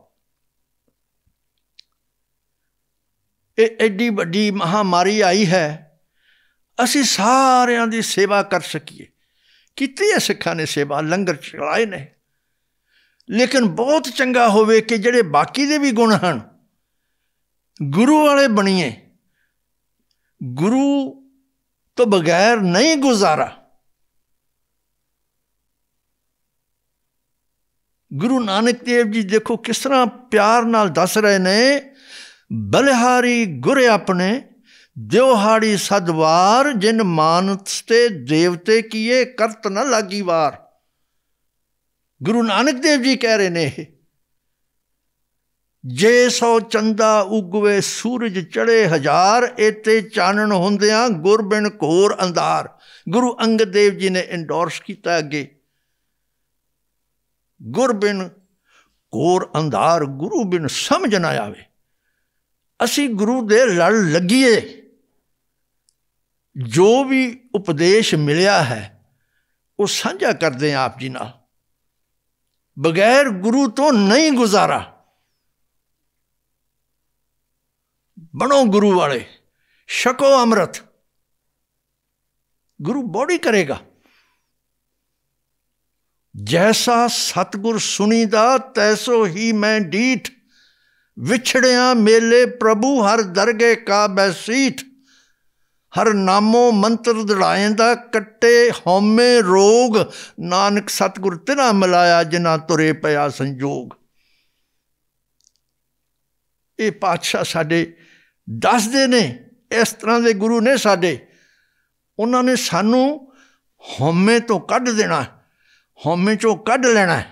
ਇਹ ਐਡੀ ਵੱਡੀ ਮਹਾਮਾਰੀ ਆਈ ਹੈ ਅਸੀਂ ਸਾਰਿਆਂ ਦੀ ਸੇਵਾ ਕਰ ਸਕੀਏ ਕੀਤੀ ਹੈ ਸਿੱਖਾਂ ਨੇ ਸੇਵਾ ਲੰਗਰ ਚਲਾਏ ਨੇ ਲੇਕਿਨ ਬਹੁਤ ਚੰਗਾ ਹੋਵੇ ਕਿ ਜਿਹੜੇ ਬਾਕੀ ਦੇ ਵੀ ਗੁਣ ਹਨ ਗੁਰੂ ਵਾਲੇ ਬਣੀਏ ਗੁਰੂ ਤੋਂ ਬਗੈਰ ਨਹੀਂ ਗੁਜ਼ਾਰਾ ਗੁਰੂ ਨਾਨਕ ਦੇਵ ਜੀ ਦੇਖੋ ਕਿਸ ਤਰ੍ਹਾਂ ਪਿਆਰ ਨਾਲ ਦੱਸ ਰਹੇ ਨੇ ਬਲਿਹਾਰੀ ਗੁਰ ਆਪਣੇ ਦਿਵਹਾੜੀ ਸਦਵਾਰ ਜਿਨ ਮਾਨਤ ਤੇ ਦੇਵਤੇ ਕੀਏ ਕਰਤ ਨ ਲਾਗੀ ਵਾਰ ਗੁਰੂ ਨਾਨਕ ਦੇਵ ਜੀ ਕਹਿ ਰਹੇ ਨੇ ਜੇ ਸੋ ਚੰਦਾ ਉਗਵੇ ਸੂਰਜ ਚੜੇ ਹਜ਼ਾਰ ਇਤੇ ਚਾਨਣ ਹੁੰਦਿਆਂ ਗੁਰ ਬਿਨ ਘੋਰ ਅੰਧਾਰ ਗੁਰੂ ਅੰਗਦ ਦੇਵ ਜੀ ਨੇ ਇੰਡੋਰਸ ਕੀਤਾ ਅੱਗੇ ਗੁਰ ਬਿਨ ਘੋਰ ਅੰਧਾਰ ਗੁਰੂ ਬਿਨ ਸਮਝ ਨਾ ਆਵੇ ਅਸੀਂ ਗੁਰੂ ਦੇ ਲੜ ਲੱਗੀਏ ਜੋ ਵੀ ਉਪਦੇਸ਼ ਮਿਲਿਆ ਹੈ ਉਹ ਸਾਂਝਾ ਕਰਦੇ ਆਂ ਆਪ ਜੀ ਨਾਲ ਬਗੈਰ ਗੁਰੂ ਤੋਂ ਨਹੀਂ ਗੁਜ਼ਾਰਾ ਬਣੋ ਗੁਰੂ ਵਾਲੇ ਛਕੋ ਅੰਮ੍ਰਿਤ ਗੁਰੂ ਬੋੜੀ ਕਰੇਗਾ ਜੈਸਾ ਸਤਗੁਰ ਸੁਣੀਦਾ ਤੈਸੋ ਹੀ ਮੈਂ ਡੀਠ ਵਿਛੜਿਆ ਮੇਲੇ ਪ੍ਰਭੂ ਹਰ ਦਰਗੇ ਕਾ ਬੈਸੀਠ ਹਰ ਨਾਮੋ ਮੰਤਰ ਦਾ ਕੱਟੇ ਹਉਮੈ ਰੋਗ ਨਾਨਕ ਸਤਗੁਰ ਤਿਨਾ ਮਿਲਾਇਆ ਜਿਨਾ ਤੁਰੇ ਪਿਆ ਸੰਜੋਗ ਇਹ ਪਾਤਸ਼ਾਹ ਸਾਡੇ ਦੱਸਦੇ ਨੇ ਇਸ ਤਰ੍ਹਾਂ ਦੇ ਗੁਰੂ ਨੇ ਸਾਡੇ ਉਹਨਾਂ ਨੇ ਸਾਨੂੰ ਹਉਮੈ ਤੋਂ ਕੱਢ ਦੇਣਾ ਹਉਮੈ ਚੋਂ ਕੱਢ ਲੈਣਾ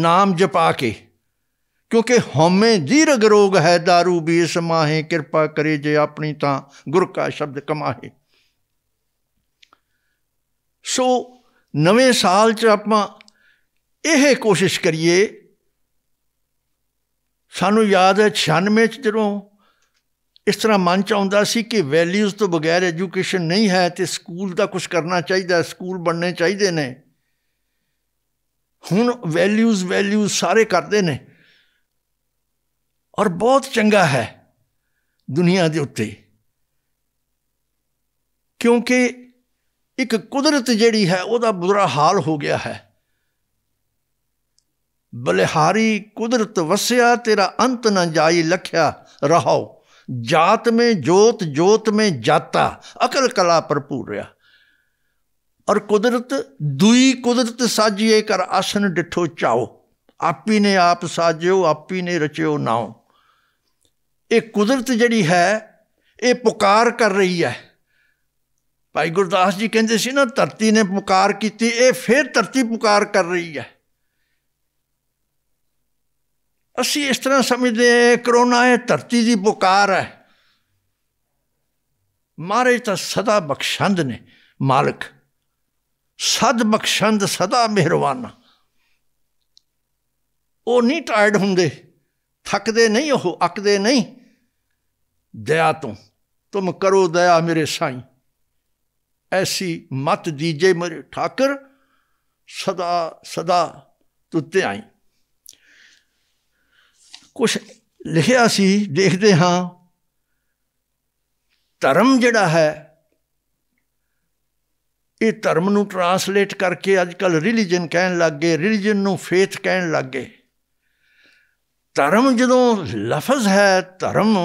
ਨਾਮ ਜਪਾ ਕੇ ਕਿਉਂਕਿ ਹਉਮੈ ਜੀਰਗ ਰੋਗ ਹੈ दारू ਵੀ ਇਸ ਮਾਹੇ ਕਿਰਪਾ ਕਰੇ ਜੇ ਆਪਣੀ ਤਾਂ ਗੁਰ ਕਾ ਸ਼ਬਦ ਕਮਾਹੇ ਸੋ ਨਵੇਂ ਸਾਲ 'ਚ ਆਪਾਂ ਇਹ ਕੋਸ਼ਿਸ਼ ਕਰੀਏ ਸਾਨੂੰ ਯਾਦ ਹੈ 96 'ਚ ਜਦੋਂ ਇਸ ਤਰ੍ਹਾਂ ਮਨ ਚ ਆਉਂਦਾ ਸੀ ਕਿ ਵੈਲਿਊਜ਼ ਤੋਂ ਬਗੈਰ ਐਜੂਕੇਸ਼ਨ ਨਹੀਂ ਹੈ ਤੇ ਸਕੂਲ ਦਾ ਕੁਝ ਕਰਨਾ ਚਾਹੀਦਾ ਸਕੂਲ ਬਣਨੇ ਚਾਹੀਦੇ ਨੇ ਹੁਣ ਵੈਲਿਊਜ਼ ਵੈਲਿਊਜ਼ ਸਾਰੇ ਕਰਦੇ ਨੇ ਔਰ ਬਹੁਤ ਚੰਗਾ ਹੈ ਦੁਨੀਆ ਦੇ ਉੱਤੇ ਕਿਉਂਕਿ ਇੱਕ ਕੁਦਰਤ ਜਿਹੜੀ ਹੈ ਉਹਦਾ ਬੁਰਾ ਹਾਲ ਹੋ ਗਿਆ ਹੈ ਬਲਿਹਾਰੀ ਕੁਦਰਤ ਵਸਿਆ ਤੇਰਾ ਅੰਤ ਨਾ ਜਾਈ ਲਖਿਆ ਰਹਾਓ ਜਾਤ ਮੇ ਜੋਤ ਜੋਤ ਮੇ ਜਾਤਾ ਅਕਲ ਕਲਾ ਭਰਪੂਰ ਰਿਆ ਔਰ ਕੁਦਰਤ ਦੁਈ ਕੁਦਰਤ ਸਾਜੀਏ ਕਰ ਆਸਨ ਡਿਠੋ ਚਾਓ ਆਪੀ ਨੇ ਆਪ ਸਾਜਿਓ ਆਪੀ ਨੇ ਰਚਿਓ ਨਾਉ ਇਹ ਕੁਦਰਤ ਜਿਹੜੀ ਹੈ ਇਹ ਪੁਕਾਰ ਕਰ ਰਹੀ ਹੈ ਭਾਈ ਗੁਰਦਾਸ ਜੀ ਕਹਿੰਦੇ ਸੀ ਨਾ ਧਰਤੀ ਨੇ ਪੁਕਾਰ ਕੀਤੀ ਇਹ ਫੇਰ ਧਰਤੀ ਪੁਕਾਰ ਕਰ ਰਹੀ ਹੈ ਅਸੀਂ ਇਸ ਤਰ੍ਹਾਂ ਸਮਝਦੇ ਹਾਂ ਕਰੋਨਾ ਹੈ ਧਰਤੀ ਦੀ ਪੁਕਾਰ ਹੈ ਮਹਾਰਾਜ ਤਾਂ ਸਦਾ ਬਖਸ਼ੰਦ ਨੇ ਮਾਲਕ ਸਦ ਬਖਸ਼ੰਦ ਸਦਾ ਮਿਹਰਬਾਨ ਉਹ ਨਹੀਂ ਟਾਇਰਡ ਹੁੰਦੇ ਥੱਕਦੇ ਨਹੀਂ ਉਹ ਅੱਕਦੇ ਨਹੀਂ ਦਇਆ ਤੋਂ ਤੁਮ ਕਰੋ ਦਇਆ ਮੇਰੇ ਸਾਈਂ ਐਸੀ ਮਤ ਦੀਜੇ ਮੇਰੇ ਠਾਕਰ ਸਦਾ ਸਦਾ ਤੁਤੇ ਆਈ ਕੁਝ ਲਿਖਿਆ ਸੀ ਦੇਖਦੇ ਹਾਂ ਧਰਮ ਜਿਹੜਾ ਹੈ ਇਹ ਧਰਮ ਨੂੰ ਟਰਾਂਸਲੇਟ ਕਰਕੇ ਅੱਜ ਕੱਲ ਰਿਲੀਜੀਅਨ ਕਹਿਣ ਲੱਗ ਗਏ ਰਿਲੀਜੀਅਨ ਨੂੰ ਫੇਥ ਕਹਿਣ ਲੱਗ ਗਏ ਧਰਮ ਜਦੋਂ ਲਫ਼ਜ਼ ਹੈ ਧਰਮ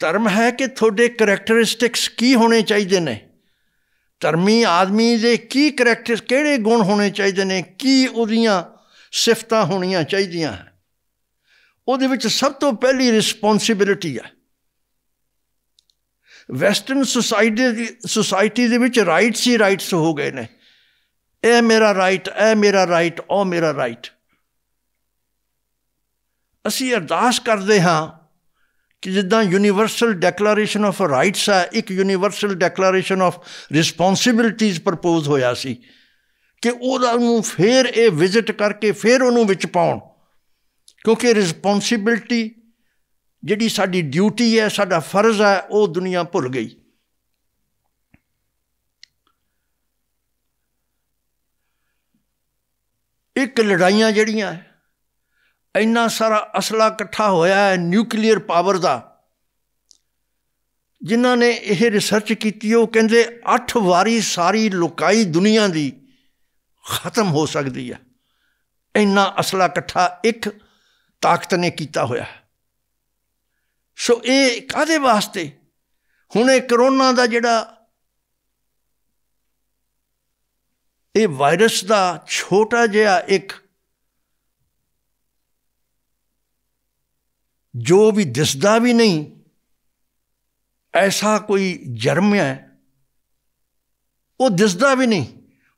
ਧਰਮ ਹੈ ਕਿ ਤੁਹਾਡੇ ਕੈਰੈਕਟਰਿਸਟਿਕਸ ਕੀ ਹੋਣੇ ਚਾਹੀਦੇ ਨੇ ਧਰਮੀ ਆਦਮੀ ਦੇ ਕੀ ਕੈਰੈਕਟਰ ਕਿਹੜੇ ਗੁਣ ਹੋਣੇ ਚਾਹੀਦੇ ਨੇ ਕੀ ਉਹਦੀਆਂ ਸਿਫਤਾਂ ਹੋਣੀਆਂ ਚਾਹੀਦੀਆਂ ਉਹਦੇ ਵਿੱਚ ਸਭ ਤੋਂ ਪਹਿਲੀ ਰਿਸਪੌਂਸਿਬਿਲਟੀ ਹੈ ਵੈਸਟਰਨ ਸੋਸਾਇਟੀ ਦੀ ਸੋਸਾਇਟੀ ਦੇ ਵਿੱਚ ਰਾਈਟਸ ਹੀ ਰਾਈਟਸ ਹੋ ਗਏ ਨੇ ਇਹ ਮੇਰਾ ਰਾਈਟ ਇਹ ਮੇਰਾ ਰਾਈਟ ਉਹ ਮੇਰਾ ਰਾਈਟ ਅਸੀਂ ਅਰਦਾਸ ਕਰਦੇ ਹਾਂ ਕਿ ਜਿੱਦਾਂ ਯੂਨੀਵਰਸਲ ਡੈਕਲੇਰੇਸ਼ਨ ਆਫ ਰਾਈਟਸ ਹੈ ਇੱਕ universal declaration of responsibilities propose ਹੋਇਆ ਸੀ ਕਿ ਉਹਨਾਂ ਨੂੰ ਫੇਰ ਇਹ ਵਿਜ਼ਿਟ ਕਰਕੇ ਫੇਰ ਉਹਨੂੰ ਵਿੱਚ ਪਾਉਣ ਕਿਉਂਕਿ ਰਿਸਪੌਂਸਿਬਿਲਟੀ ਜਿਹੜੀ ਸਾਡੀ ਡਿਊਟੀ ਹੈ ਸਾਡਾ ਫਰਜ਼ ਹੈ ਉਹ ਦੁਨੀਆ ਭੁੱਲ ਗਈ ਇੱਕ ਲੜਾਈਆਂ ਜਿਹੜੀਆਂ ਇੰਨਾ ਸਾਰਾ ਅਸਲਾ ਇਕੱਠਾ ਹੋਇਆ ਹੈ ਨਿਊਕਲੀਅਰ ਪਾਵਰ ਦਾ ਜਿਨ੍ਹਾਂ ਨੇ ਇਹ ਰਿਸਰਚ ਕੀਤੀ ਉਹ ਕਹਿੰਦੇ 8 ਵਾਰੀ ਸਾਰੀ ਲੋਕਾਈ ਦੁਨੀਆ ਦੀ ਖਤਮ ਹੋ ਸਕਦੀ ਹੈ ਇੰਨਾ ਅਸਲਾ ਇਕੱਠਾ ਇੱਕ ਤਾਕਤ ਨੇ ਕੀਤਾ ਹੋਇਆ ਸੋ ਇਹ ਕਾਦੇ ਵਾਸਤੇ ਹੁਣ ਇਹ ਕਰੋਨਾ ਦਾ ਜਿਹੜਾ ਇਹ ਵਾਇਰਸ ਦਾ ਛੋਟਾ ਜਿਹਾ ਇੱਕ ਜੋ ਵੀ ਦਿਸਦਾ ਵੀ ਨਹੀਂ ਐਸਾ ਕੋਈ ਜਰਮ ਹੈ ਉਹ ਦਿਸਦਾ ਵੀ ਨਹੀਂ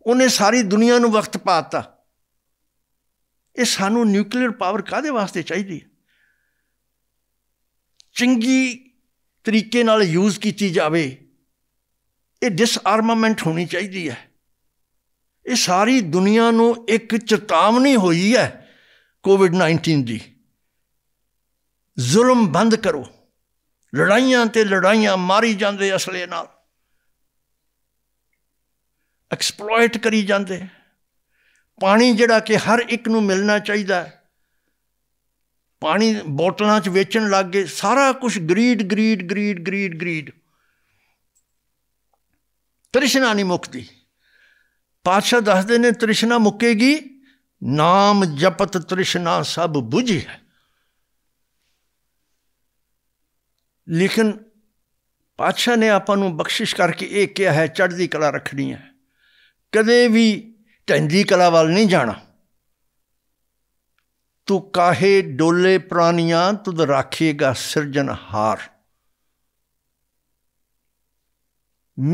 ਉਹਨੇ ਸਾਰੀ ਦੁਨੀਆ ਨੂੰ ਵਕਤ ਪਾਤਾ ਇਹ ਸਾਨੂੰ ਨਿਊਕਲੀਅਰ ਪਾਵਰ ਕਾਦੇ ਵਾਸਤੇ ਚਾਹੀਦੀ ਹੈ ਚੰਗੀ ਤਰੀਕੇ ਨਾਲ ਯੂਜ਼ ਕੀਤੀ ਜਾਵੇ ਇਹ ਡਿਸਆਰਮਮੈਂਟ ਹੋਣੀ ਚਾਹੀਦੀ ਹੈ ਇਹ ਸਾਰੀ ਦੁਨੀਆ ਨੂੰ ਇੱਕ ਚੇਤਾਵਨੀ ਹੋਈ ਹੈ ਕੋਵਿਡ-19 ਦੀ ਜ਼ੁਲਮ ਬੰਦ ਕਰੋ ਲੜਾਈਆਂ ਤੇ ਲੜਾਈਆਂ ਮਾਰੀ ਜਾਂਦੇ ਅਸਲੇ ਨਾਲ ਐਕਸਪਲੋਇਟ ਕਰੀ ਜਾਂਦੇ ਪਾਣੀ ਜਿਹੜਾ ਕਿ ਹਰ ਇੱਕ ਨੂੰ ਮਿਲਣਾ ਚਾਹੀਦਾ ਹੈ ਪਾਣੀ ਬੋਤਲਾਂ 'ਚ ਵੇਚਣ ਲੱਗ ਗਏ ਸਾਰਾ ਕੁਝ greed greed greed greed greed ਤ੍ਰਿਸ਼ਨਾ ਨਹੀਂ ਮੁਕਤੀ ਪਾਤਸ਼ਾਹ ਦੱਸਦੇ ਨੇ ਤ੍ਰਿਸ਼ਨਾ ਮੁੱਕੇਗੀ ਨਾਮ ਜਪਤ ਤ੍ਰਿਸ਼ਨਾ ਸਭ 부ਝੀ ਹੈ ਲੇਕਿਨ ਪਾਤਸ਼ਾਹ ਨੇ ਆਪਾਂ ਨੂੰ ਬਖਸ਼ਿਸ਼ ਕਰਕੇ ਇਹ ਕਿਹਾ ਹੈ ਚੜ੍ਹਦੀ ਕਲਾ ਰੱਖਣੀ ਹੈ ਕਦੇ ਵੀ ਕਹਿੰਦੀ ਕਲਾ ਵੱਲ ਨਹੀਂ ਜਾਣਾ ਤੂੰ ਕਾਹੇ ਡੋਲੇ ਪ੍ਰਾਨੀਆਂ ਤੁਧ ਰਾਖੇਗਾ ਸਿਰਜਨਹਾਰ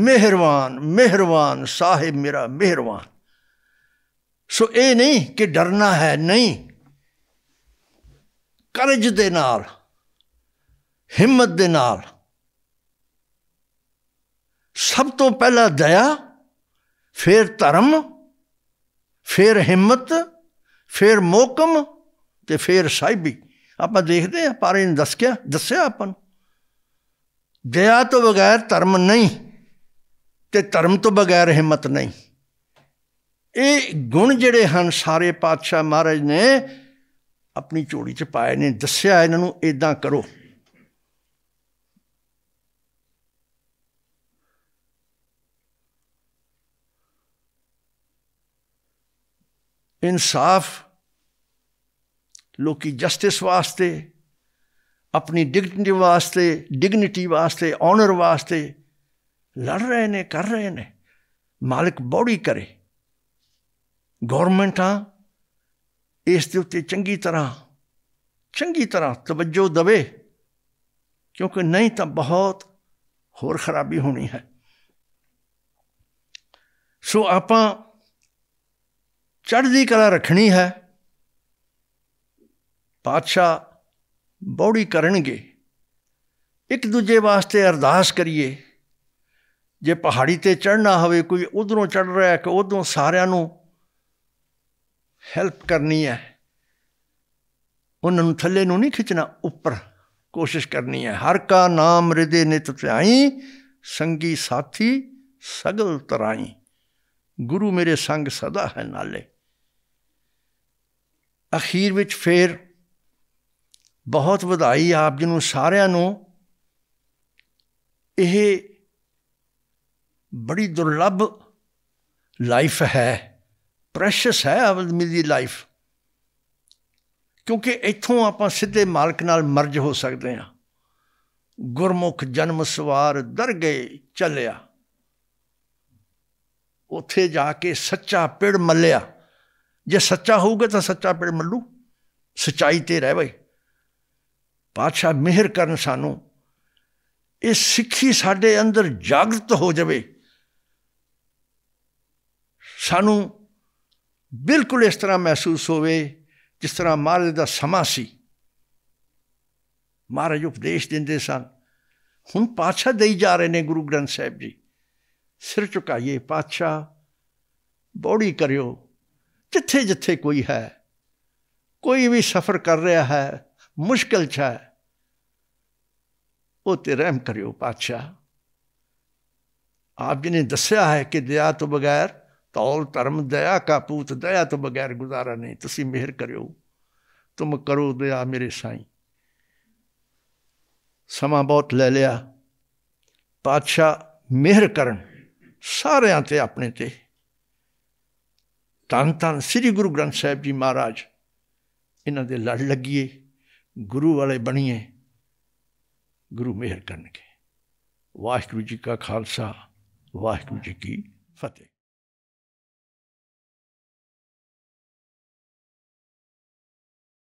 ਮਿਹਰਵਾਨ ਮਿਹਰਵਾਨ ਸਾਹਿਬ ਮੇਰਾ ਮਿਹਰਵਾਨ ਸੋ ਇਹ ਨਹੀਂ ਕਿ ਡਰਨਾ ਹੈ ਨਹੀਂ ਕਰਜ ਦੇ ਨਾਲ ਹਿੰਮਤ ਦੇ ਨਾਲ ਸਭ ਤੋਂ ਪਹਿਲਾਂ ਦਇਆ ਫਿਰ ਧਰਮ ਫਿਰ ਹਿੰਮਤ ਫਿਰ ਮੋਕਮ ਤੇ ਫਿਰ ਸਾਈਬੀ ਆਪਾਂ ਦੇਖਦੇ ਆ ਪਰ ਇਹਨ ਦੱਸਿਆ ਦੱਸਿਆ ਆਪਾਂ ਨੂੰ ਦਇਆ ਤੋਂ ਬਗੈਰ ਧਰਮ ਨਹੀਂ ਤੇ ਧਰਮ ਤੋਂ ਬਗੈਰ ਹਿੰਮਤ ਨਹੀਂ ਇਹ ਗੁਣ ਜਿਹੜੇ ਹਨ ਸਾਰੇ ਪਾਤਸ਼ਾਹ ਮਹਾਰਾਜ ਨੇ ਆਪਣੀ ਝੋਲੀ 'ਚ ਪਾਏ ਨੇ ਦੱਸਿਆ ਇਹਨਾਂ ਨੂੰ ਇਦਾਂ ਕਰੋ ਇਨਸਾਫ ਲੋਕੀ ਜਸਟਿਸ ਵਾਸਤੇ ਆਪਣੀ ਡਿਗਨਿਟੀ ਵਾਸਤੇ ਡਿਗਨਿਟੀ ਵਾਸਤੇ ਆਨਰ ਵਾਸਤੇ ਲੜ ਰਹੇ ਨੇ ਕਰ ਰਹੇ ਨੇ ਮਾਲਕ ਬੋੜੀ ਕਰੇ ਗਵਰਨਮੈਂਟਾਂ ਇਸ ਦੇ ਉੱਤੇ ਚੰਗੀ ਤਰ੍ਹਾਂ ਚੰਗੀ ਤਰ੍ਹਾਂ ਤਵੱਜੋ ਦਵੇ ਕਿਉਂਕਿ ਨਹੀਂ ਤਾਂ ਬਹੁਤ ਹੋਰ ਖਰਾਬੀ ਹੋਣੀ ਹੈ ਸੋ ਆਪਾਂ ਚੜ੍ਹਦੀ ਕਲਾ ਰੱਖਣੀ ਹੈ ਪਾਤਸ਼ਾਹ ਬੌੜੀ ਕਰਨਗੇ ਇੱਕ ਦੂਜੇ ਵਾਸਤੇ ਅਰਦਾਸ ਕਰੀਏ ਜੇ ਪਹਾੜੀ ਤੇ ਚੜ੍ਹਨਾ ਹੋਵੇ ਕੋਈ ਉਧਰੋਂ ਚੜ ਰਿਹਾ ਹੈ ਕਿ ਉਧਰੋਂ ਸਾਰਿਆਂ ਨੂੰ ਹੈਲਪ ਕਰਨੀ ਹੈ ਉਹਨਾਂ ਨੂੰ ਥੱਲੇ ਨੂੰ ਨਹੀਂ ਖਿੱਚਣਾ ਉੱਪਰ ਕੋਸ਼ਿਸ਼ ਕਰਨੀ ਹੈ ਹਰ ਕਾ ਨਾਮ ਰਿਦੇ ਨਿਤ ਧਿਆਈ ਸੰਗੀ ਸਾਥੀ ਸਗਲ ਤਰਾਈ ਗੁਰੂ ਮੇਰੇ ਸੰਗ ਸਦਾ ਹੈ ਨਾਲੇ ਅਖੀਰ ਵਿੱਚ ਫੇਰ ਬਹੁਤ ਵਧਾਈ ਆਪ ਜੀ ਨੂੰ ਸਾਰਿਆਂ ਨੂੰ ਇਹ ਬੜੀ ਦੁਰਲੱਭ ਲਾਈਫ ਹੈ ਪ੍ਰੈਸ਼ੀਅਸ ਹੈ ਆਦਮੀ ਦੀ ਲਾਈਫ ਕਿਉਂਕਿ ਇੱਥੋਂ ਆਪਾਂ ਸਿੱਧੇ ਮਾਲਕ ਨਾਲ ਮਰਜ ਹੋ ਸਕਦੇ ਹਾਂ ਗੁਰਮੁਖ ਜਨਮ ਸਵਾਰ ਦਰਗੇ ਚੱਲਿਆ ਉੱਥੇ ਜਾ ਕੇ ਸੱਚਾ ਪਿੜ ਮੱਲਿਆ ਜੇ ਸੱਚਾ ਹੋਊਗਾ ਤਾਂ ਸੱਚਾ ਪੇੜ ਮੱਲੂ ਸਚਾਈ ਤੇ ਰਹਿ ਬਈ ਪਾਤਸ਼ਾਹ ਮਿਹਰ ਕਰਨ ਸਾਨੂੰ ਇਹ ਸਿੱਖੀ ਸਾਡੇ ਅੰਦਰ ਜਾਗਰਤ ਹੋ ਜਾਵੇ ਸਾਨੂੰ ਬਿਲਕੁਲ ਇਸ ਤਰ੍ਹਾਂ ਮਹਿਸੂਸ ਹੋਵੇ ਜਿਸ ਤਰ੍ਹਾਂ ਮਹਾਰਾਜ ਦਾ ਸਮਾਂ ਸੀ ਮਹਾਰਾਜ ਉਪਦੇਸ਼ ਦਿੰਦੇ ਸਨ ਹੁਣ ਪਾਤਸ਼ਾਹ ਦੇਈ ਜਾ ਰਹੇ ਨੇ ਗੁਰੂ ਗ੍ਰੰਥ ਸਾਹਿਬ ਜੀ ਸਿਰ ਚੁਕਾਈਏ ਪਾਤਸ਼ਾਹ ਬੋੜੀ ਕਰਿਓ ਜਿੱਥੇ ਜਿੱਥੇ ਕੋਈ ਹੈ ਕੋਈ ਵੀ ਸਫ਼ਰ ਕਰ ਰਿਹਾ ਹੈ ਮੁਸ਼ਕਲ ਚ ਹੈ ਉਹ ਤੇ ਰਹਿਮ ਕਰਿਓ ਪਾਤਸ਼ਾਹ ਆਪ ਜੀ ਨੇ ਦੱਸਿਆ ਹੈ ਕਿ ਦਇਆ ਤੋਂ ਬਗੈਰ ਤੌਲ ਧਰਮ ਦਇਆ ਕਾ ਪੂਤ ਦਇਆ ਤੋਂ ਬਗੈਰ ਗੁਜ਼ਾਰਾ ਨਹੀਂ ਤੁਸੀਂ ਮਿਹਰ ਕਰਿਓ ਤੁਮ ਕਰੋ ਦਇਆ ਮੇਰੇ ਸਾਈਂ ਸਮਾਂ ਬਹੁਤ ਲੈ ਲਿਆ ਪਾਤਸ਼ਾਹ ਮਿਹਰ ਕਰਨ ਸਾਰਿਆਂ ਤੇ ਆਪਣੇ ਤੇ ਤਨ ਤਨ ਸ੍ਰੀ ਗੁਰੂ ਗ੍ਰੰਥ ਸਾਹਿਬ ਜੀ ਮਹਾਰਾਜ ਇਹਨਾਂ ਦੇ ਲੜ ਲੱਗੀਏ ਗੁਰੂ ਵਾਲੇ ਬਣੀਏ ਗੁਰੂ ਮਿਹਰ ਕਰਨਗੇ ਵਾਹਿਗੁਰੂ ਜੀ ਕਾ ਖਾਲਸਾ ਵਾਹਿਗੁਰੂ ਜੀ ਕੀ ਫਤਿਹ